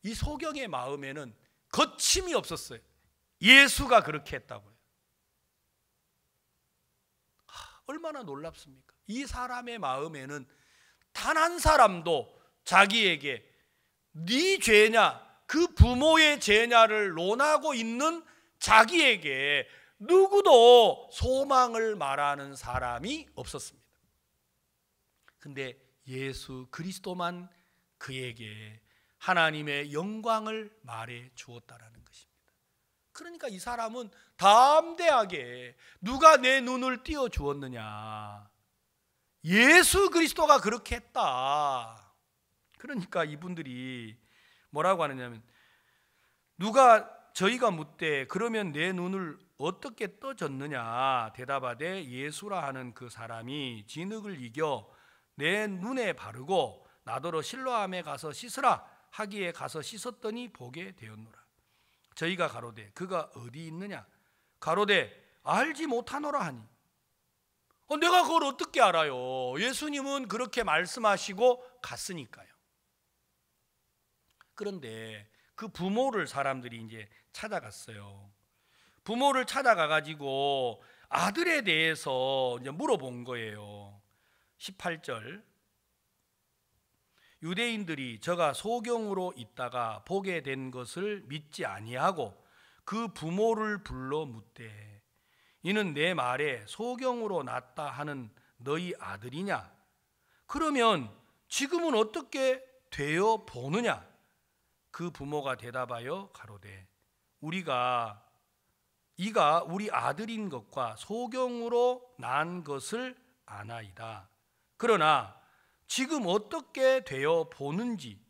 Speaker 1: 이 소경의 마음에는 거침이 없었어요. 예수가 그렇게 했다고요. 얼마나 놀랍습니까? 이 사람의 마음에는 단 한 사람도 자기에게 네 죄냐 그 부모의 죄냐를 논하고 있는 자기에게 누구도 소망을 말하는 사람이 없었습니다. 근데 예수 그리스도만 그에게 하나님의 영광을 말해 주었다라는 것입니다. 그러니까 이 사람은 담대하게 누가 내 눈을 띄워 주었느냐? 예수 그리스도가 그렇게 했다. 그러니까 이분들이 뭐라고 하느냐면 누가 저희가 묻되 그러면 내 눈을 어떻게 떠졌느냐 대답하되 예수라 하는 그 사람이 진흙을 이겨 내 눈에 바르고 나더러 실로암에 가서 씻으라 하기에 가서 씻었더니 보게 되었노라 저희가 가로되 그가 어디 있느냐 가로되 알지 못하노라 하니 어, 내가 그걸 어떻게 알아요 예수님은 그렇게 말씀하시고 갔으니까요 그런데 그 부모를 사람들이 이제 찾아갔어요. 부모를 찾아가 가지고 아들에 대해서 이제 물어본 거예요. 18절 유대인들이 저가 소경으로 있다가 보게 된 것을 믿지 아니하고 그 부모를 불러 묻되 이는 내 말에 소경으로 났다 하는 너희 아들이냐 그러면 지금은 어떻게 되어 보느냐 그 부모가 대답하여 가로되 우리가 이가 우리 아들인 것과 소경으로 난 것을 아나이다. 그러나 지금 어떻게 되어 보는지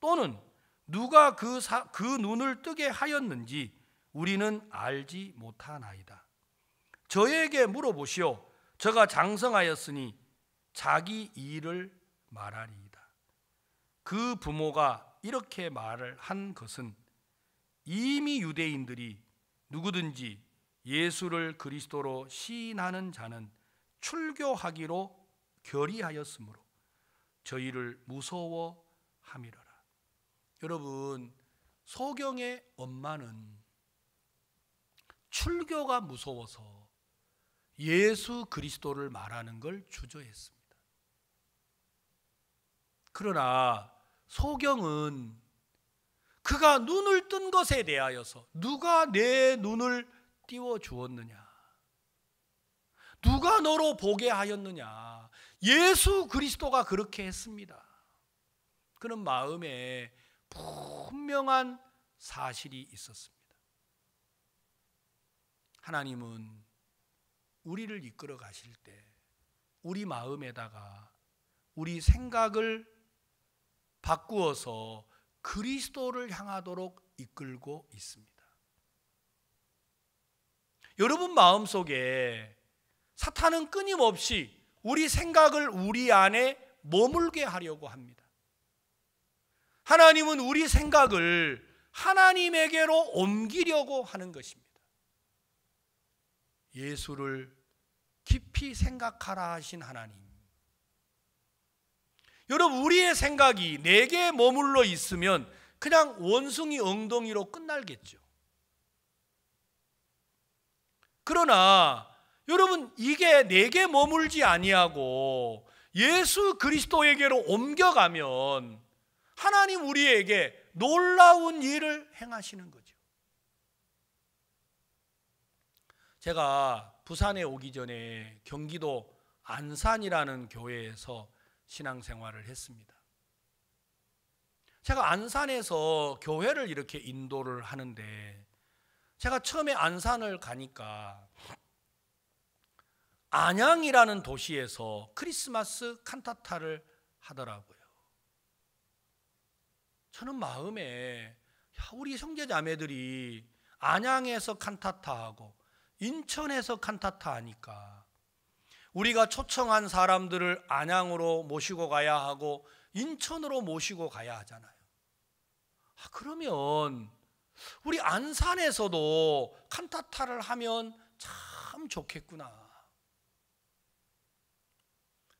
Speaker 1: 또는 누가 그, 사, 그 눈을 뜨게 하였는지 우리는 알지 못하나이다. 저에게 물어보시오. 저가 장성하였으니 자기 일을 말하리이다. 그 부모가 이렇게 말을 한 것은 이미 유대인들이 누구든지 예수를 그리스도로 시인하는 자는 출교하기로 결의하였으므로 저희를 무서워함이라 여러분 소경의 엄마는 출교가 무서워서 예수 그리스도를 말하는 걸 주저했습니다. 그러나 소경은 그가 눈을 뜬 것에 대하여서 누가 내 눈을 띄워 주었느냐? 누가 너로 보게 하였느냐? 예수 그리스도가 그렇게 했습니다. 그는 마음에 분명한 사실이 있었습니다. 하나님은 우리를 이끌어 가실 때 우리 마음에다가 우리 생각을 바꾸어서 그리스도를 향하도록 이끌고 있습니다. 여러분 마음 속에 사탄은 끊임없이 우리 생각을 우리 안에 머물게 하려고 합니다. 하나님은 우리 생각을 하나님에게로 옮기려고 하는 것입니다. 예수를 깊이 생각하라 하신 하나님. 여러분 우리의 생각이 내게 머물러 있으면 그냥 원숭이 엉덩이로 끝날겠죠. 그러나 여러분 이게 내게 머물지 아니하고 예수 그리스도에게로 옮겨가면 하나님 우리에게 놀라운 일을 행하시는 거죠. 제가 부산에 오기 전에 경기도 안산이라는 교회에서 신앙생활을 했습니다. 제가 안산에서 교회를 이렇게 인도를 하는데 제가 처음에 안산을 가니까 안양이라는 도시에서 크리스마스 칸타타를 하더라고요. 저는 마음에 우리 형제자매들이 안양에서 칸타타하고 인천에서 칸타타 하니까 우리가 초청한 사람들을 안양으로 모시고 가야 하고 인천으로 모시고 가야 하잖아요. 아, 그러면 우리 안산에서도 칸타타를 하면 참 좋겠구나.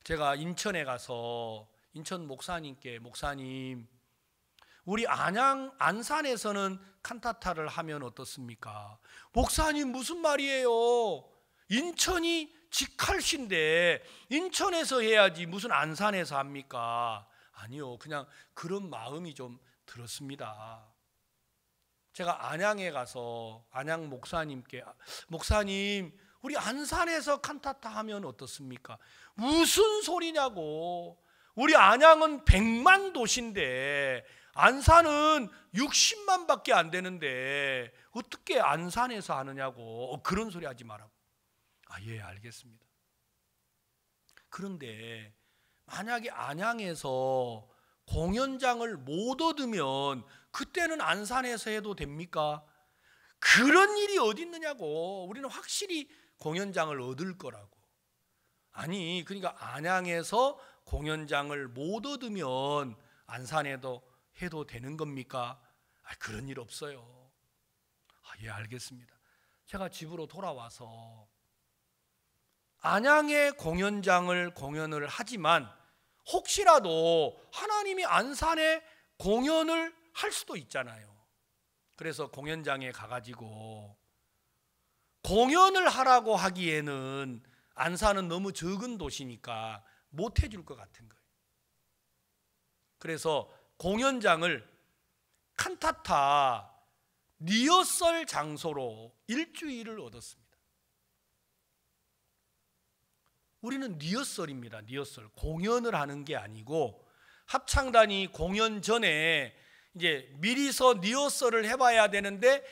Speaker 1: 제가 인천에 가서 인천 목사님께 목사님 우리 안양 안산에서는 칸타타를 하면 어떻습니까? 목사님 무슨 말이에요? 인천이 직할신데 인천에서 해야지 무슨 안산에서 합니까? 아니요. 그냥 그런 마음이 좀 들었습니다. 제가 안양에 가서 안양 목사님께 아, 목사님 우리 안산에서 칸타타 하면 어떻습니까? 무슨 소리냐고. 우리 안양은 100만 도시인데 안산은 60만밖에 안 되는데 어떻게 안산에서 하느냐고. 어, 그런 소리 하지 말라 아, 예, 알겠습니다. 그런데 만약에 안양에서 공연장을 못 얻으면 그때는 안산에서 해도 됩니까? 그런 일이 어디 있느냐고. 우리는 확실히 공연장을 얻을 거라고. 아니, 그러니까 안양에서 공연장을 못 얻으면 안산에도 해도 되는 겁니까? 아, 그런 일 없어요. 아, 예, 알겠습니다. 제가 집으로 돌아와서 안양의 공연장을 공연을 하지만 혹시라도 하나님이 안산에 공연을 할 수도 있잖아요. 그래서 공연장에 가가지고 공연을 하라고 하기에는 안산은 너무 적은 도시니까 못 해줄 것 같은 거예요. 그래서 공연장을 칸타타 리허설 장소로 일주일을 얻었습니다. 우리는 리허설입니다. 리허설. 공연을 하는 게 아니고 합창단이 공연 전에 이제 미리서 리허설을 해봐야 되는데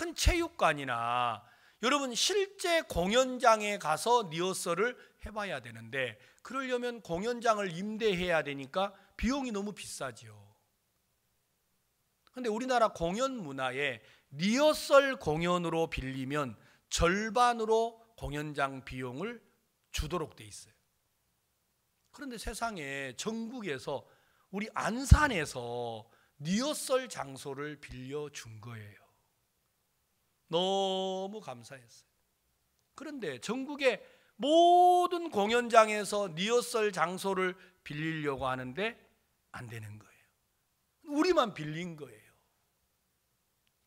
Speaker 1: 큰 체육관이나 여러분 실제 공연장에 가서 리허설을 해봐야 되는데 그러려면 공연장을 임대해야 되니까 비용이 너무 비싸지요. 근데 우리나라 공연 문화에 리허설 공연으로 빌리면 절반으로 공연장 비용을 주도록 돼 있어요. 그런데 세상에 전국에서 우리 안산에서 리허설 장소를 빌려준 거예요. 너무 감사했어요. 그런데 전국의 모든 공연장에서 리허설 장소를 빌리려고 하는데 안 되는 거예요. 우리만 빌린 거예요.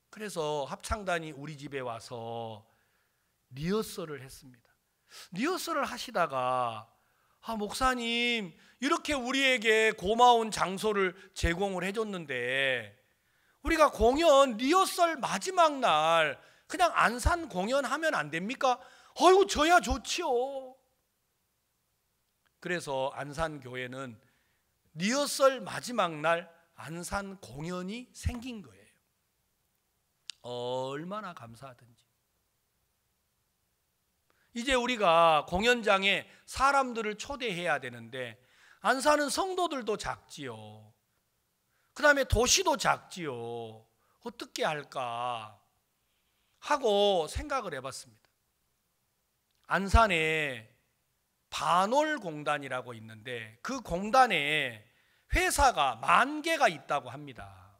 Speaker 1: 그래서 합창단이 우리 집에 와서 리허설을 했습니다. 리허설을 하시다가 아 목사님 이렇게 우리에게 고마운 장소를 제공을 해줬는데 우리가 공연 리허설 마지막 날 그냥 안산 공연하면 안 됩니까? 어유 저야 좋지요. 그래서 안산 교회는 리허설 마지막 날 안산 공연이 생긴 거예요. 얼마나 감사하든 이제 우리가 공연장에 사람들을 초대해야 되는데 안 사는 성도들도 작지요. 그 다음에 도시도 작지요. 어떻게 할까 하고 생각을 해봤습니다. 안산에 반월공단이라고 있는데 그 공단에 회사가 만 개가 있다고 합니다.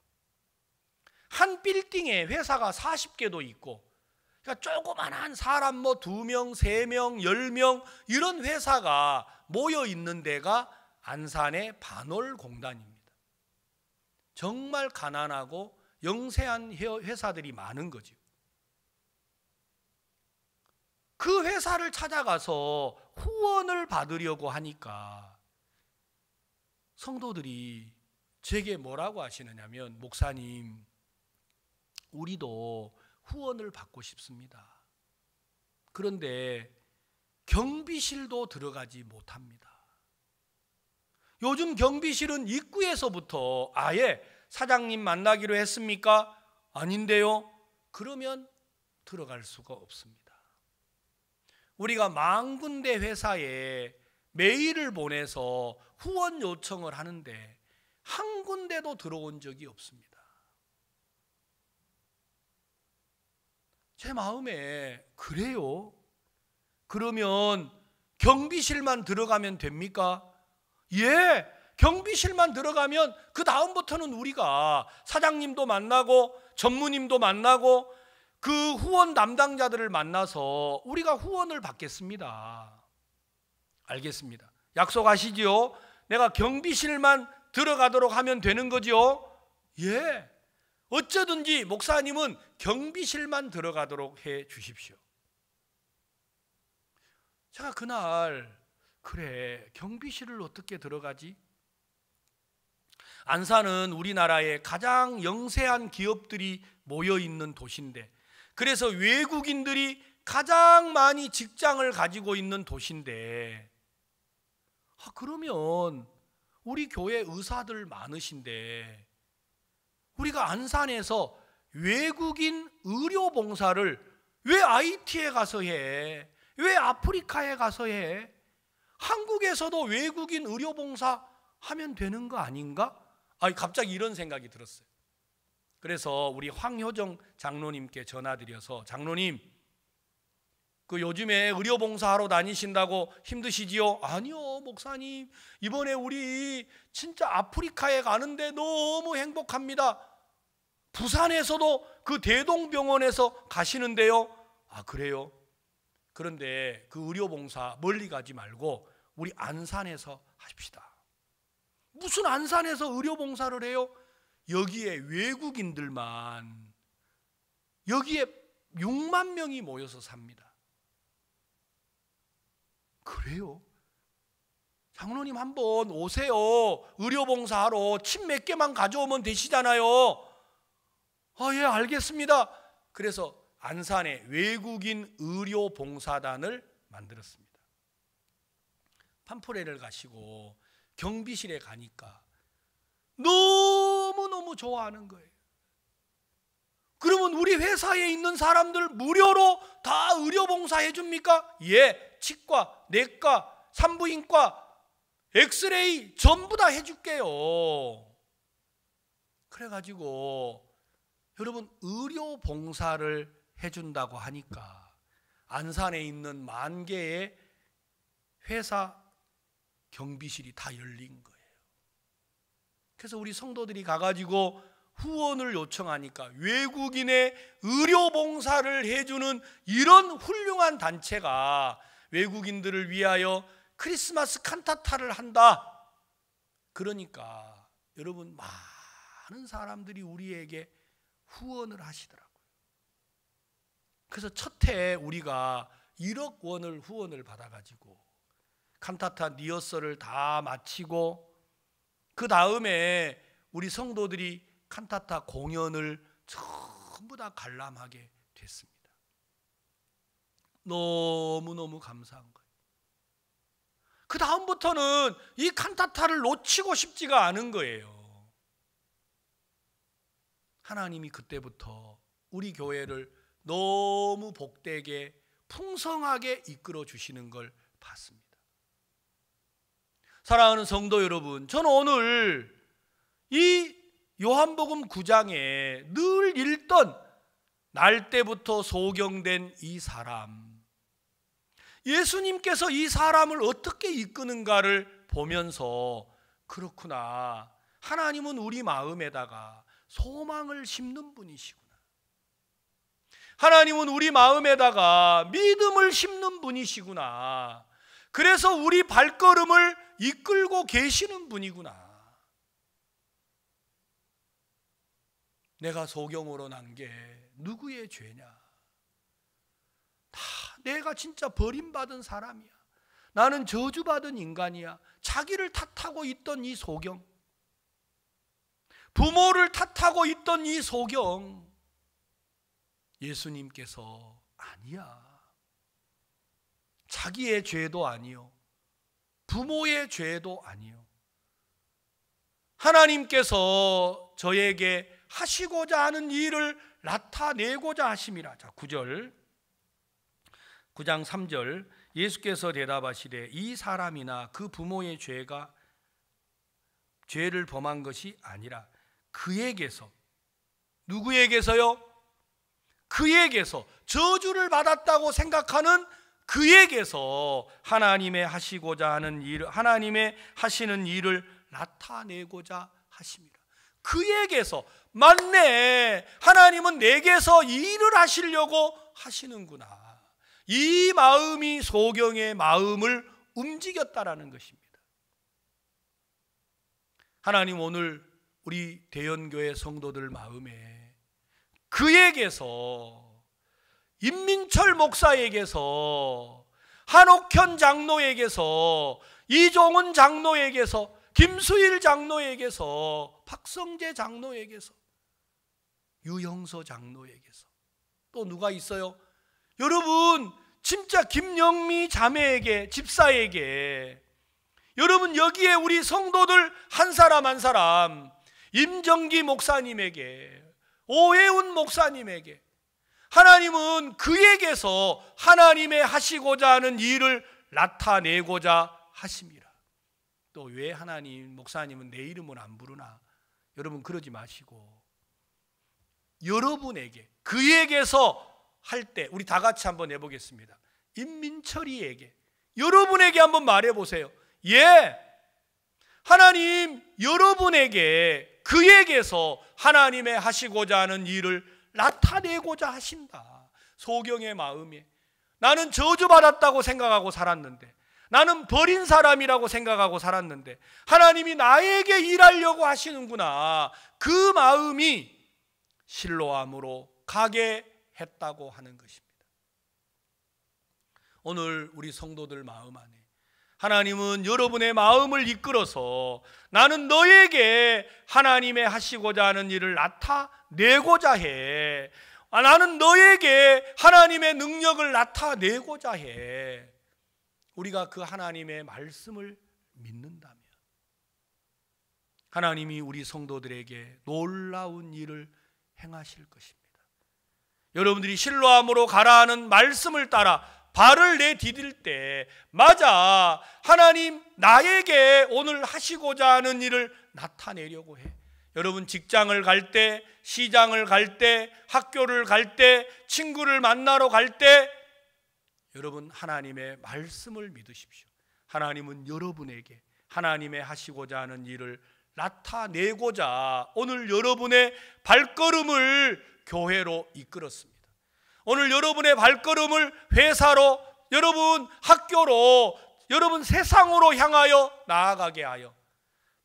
Speaker 1: 한 빌딩에 회사가 40개도 있고 그러니까 조그만한 사람 뭐 두 명, 세 명, 열 명 이런 회사가 모여 있는 데가 안산의 반월공단입니다. 정말 가난하고 영세한 회사들이 많은 거죠. 그 회사를 찾아가서 후원을 받으려고 하니까 성도들이 제게 뭐라고 하시느냐면 목사님 우리도 후원을 받고 싶습니다. 그런데 경비실도 들어가지 못합니다. 요즘 경비실은 입구에서부터 아예 사장님 만나기로 했습니까? 아닌데요. 그러면 들어갈 수가 없습니다. 우리가 망군대 회사에 메일을 보내서 후원 요청을 하는데 한 군데도 들어온 적이 없습니다. 제 마음에 그래요. 그러면 경비실만 들어가면 됩니까? 예. 경비실만 들어가면 그 다음부터는 우리가 사장님도 만나고 전무님도 만나고 그 후원 담당자들을 만나서 우리가 후원을 받겠습니다. 알겠습니다. 약속하시지요? 내가 경비실만 들어가도록 하면 되는 거지 예. 어쩌든지 목사님은 경비실만 들어가도록 해 주십시오. 제가 그날 그래 경비실을 어떻게 들어가지? 안산은 우리나라의 가장 영세한 기업들이 모여 있는 도시인데 그래서 외국인들이 가장 많이 직장을 가지고 있는 도시인데 아, 그러면 우리 교회 의사들 많으신데 우리가 안산에서 외국인 의료 봉사를 왜 IT에 가서 해? 왜 아프리카에 가서 해? 한국에서도 외국인 의료 봉사 하면 되는 거 아닌가? 아, 갑자기 이런 생각이 들었어요. 그래서 우리 황효정 장로님께 전화드려서 장로님 그 요즘에 의료봉사하러 다니신다고 힘드시지요? 아니요, 목사님. 이번에 우리 진짜 아프리카에 가는데 너무 행복합니다. 부산에서도 그 대동병원에서 가시는데요. 아, 그래요? 그런데 그 의료봉사 멀리 가지 말고 우리 안산에서 하십시다. 무슨 안산에서 의료봉사를 해요? 여기에 외국인들만 여기에 6만 명이 모여서 삽니다. 그래요? 장로님 한번 오세요. 의료봉사하러 침 몇 개만 가져오면 되시잖아요. 아, 예, 알겠습니다. 그래서 안산에 외국인 의료봉사단을 만들었습니다. 팜프레를 가시고 경비실에 가니까 너무너무 좋아하는 거예요. 그러면 우리 회사에 있는 사람들 무료로 다 의료 봉사해 줍니까? 예, 치과, 내과, 산부인과, 엑스레이 전부 다 해줄게요. 그래가지고 여러분 의료 봉사를 해준다고 하니까 안산에 있는 만 개의 회사 경비실이 다 열린 거예요. 그래서 우리 성도들이 가가지고 후원을 요청하니까 외국인의 의료 봉사를 해주는 이런 훌륭한 단체가 외국인들을 위하여 크리스마스 칸타타를 한다. 그러니까 여러분 많은 사람들이 우리에게 후원을 하시더라고요. 그래서 첫해 우리가 1억 원을 후원을 받아가지고 칸타타 리허설을 다 마치고 그 다음에 우리 성도들이 칸타타 공연을 전부 다 관람하게 됐습니다. 너무너무 감사한 거예요. 그 다음부터는 이 칸타타를 놓치고 싶지가 않은 거예요. 하나님이 그때부터 우리 교회를 너무 복되게 풍성하게 이끌어 주시는 걸 봤습니다. 사랑하는 성도 여러분, 저는 오늘 이 요한복음 9장에 늘 읽던 날 때부터 소경된 이 사람. 예수님께서 이 사람을 어떻게 이끄는가를 보면서 그렇구나. 하나님은 우리 마음에다가 소망을 심는 분이시구나. 하나님은 우리 마음에다가 믿음을 심는 분이시구나. 그래서 우리 발걸음을 이끌고 계시는 분이구나. 내가 소경으로 난 게 누구의 죄냐? 다 내가 진짜 버림받은 사람이야. 나는 저주받은 인간이야. 자기를 탓하고 있던 이 소경. 부모를 탓하고 있던 이 소경. 예수님께서 아니야. 자기의 죄도 아니요. 부모의 죄도 아니요. 하나님께서 저에게 하시고자 하는 일을 나타내고자 하심이라. 자, 9절. 9장 3절. 예수께서 대답하시되 이 사람이나 그 부모의 죄가 죄를 범한 것이 아니라 그에게서 누구에게서요? 그에게서 저주를 받았다고 생각하는 그에게서 하나님의 하시고자 하는 일 하나님의 하시는 일을 나타내고자 하십니다. 그에게서 맞네. 하나님은 내게서 일을 하시려고 하시는구나. 이 마음이 소경의 마음을 움직였다라는 것입니다. 하나님 오늘 우리 대연교회 성도들 마음에 그에게서 임민철 목사에게서 한옥현 장로에게서 이종은 장로에게서 김수일 장로에게서 박성재 장로에게서 유형서 장로에게서 또 누가 있어요? 여러분 진짜 김영미 자매에게 집사에게 여러분 여기에 우리 성도들 한 사람 한 사람 임정기 목사님에게 오해운 목사님에게 하나님은 그에게서 하나님의 하시고자 하는 일을 나타내고자 하십니다. 또 왜 하나님 목사님은 내 이름은 안 부르나? 여러분 그러지 마시고 여러분에게 그에게서 할 때 우리 다 같이 한번 해보겠습니다. 임민철이에게 여러분에게 한번 말해보세요. 예, 하나님 여러분에게 그에게서 하나님의 하시고자 하는 일을 나타내고자 하신다. 소경의 마음에 나는 저주받았다고 생각하고 살았는데 나는 버린 사람이라고 생각하고 살았는데 하나님이 나에게 일하려고 하시는구나. 그 마음이 실로함으로 가게 했다고 하는 것입니다. 오늘 우리 성도들 마음 안에 하나님은 여러분의 마음을 이끌어서 나는 너에게 하나님의 하시고자 하는 일을 나타내고자 해. 아, 나는 너에게 하나님의 능력을 나타내고자 해. 우리가 그 하나님의 말씀을 믿는다면 하나님이 우리 성도들에게 놀라운 일을 행하실 것입니다. 여러분들이 실로함으로 가라하는 말씀을 따라 발을 내디딜 때 맞아 하나님 나에게 오늘 하시고자 하는 일을 나타내려고 해. 여러분 직장을 갈 때, 시장을 갈 때, 학교를 갈 때, 친구를 만나러 갈 때 여러분 하나님의 말씀을 믿으십시오. 하나님은 여러분에게 하나님의 하시고자 하는 일을 나타내고자 오늘 여러분의 발걸음을 교회로 이끌었습니다. 오늘 여러분의 발걸음을 회사로, 여러분 학교로, 여러분 세상으로 향하여 나아가게 하여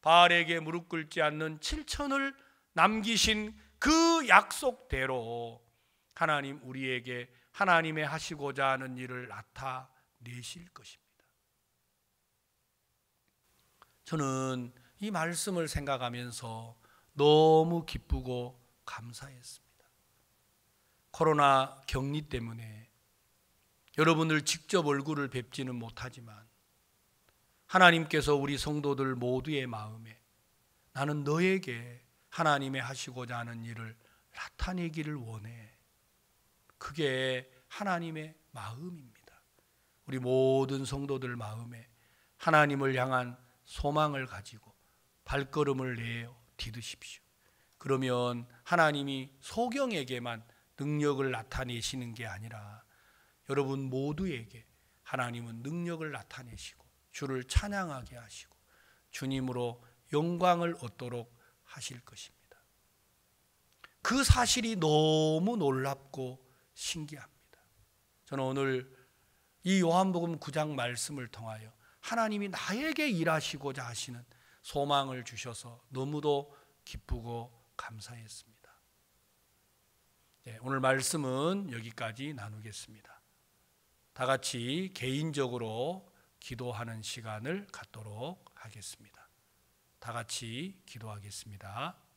Speaker 1: 바알에게 무릎 꿇지 않는 칠천을 남기신 그 약속대로 하나님 우리에게 하나님의 하시고자 하는 일을 나타내실 것입니다. 저는 이 말씀을 생각하면서 너무 기쁘고 감사했습니다. 코로나 격리 때문에 여러분을 직접 얼굴을 뵙지는 못하지만 하나님께서 우리 성도들 모두의 마음에 나는 너에게 하나님의 하시고자 하는 일을 나타내기를 원해. 그게 하나님의 마음입니다. 우리 모든 성도들 마음에 하나님을 향한 소망을 가지고 발걸음을 내어 디드십시오 그러면 하나님이 소경에게만 능력을 나타내시는 게 아니라 여러분 모두에게 하나님은 능력을 나타내시고 주를 찬양하게 하시고 주님으로 영광을 얻도록 하실 것입니다. 그 사실이 너무 놀랍고 신기합니다. 저는 오늘 이 요한복음 9장 말씀을 통하여 하나님이 나에게 일하시고자 하시는 소망을 주셔서 너무도 기쁘고 감사했습니다. 네, 오늘 말씀은 여기까지 나누겠습니다. 다 같이 개인적으로 기도하는 시간을 갖도록 하겠습니다. 다 같이 기도하겠습니다.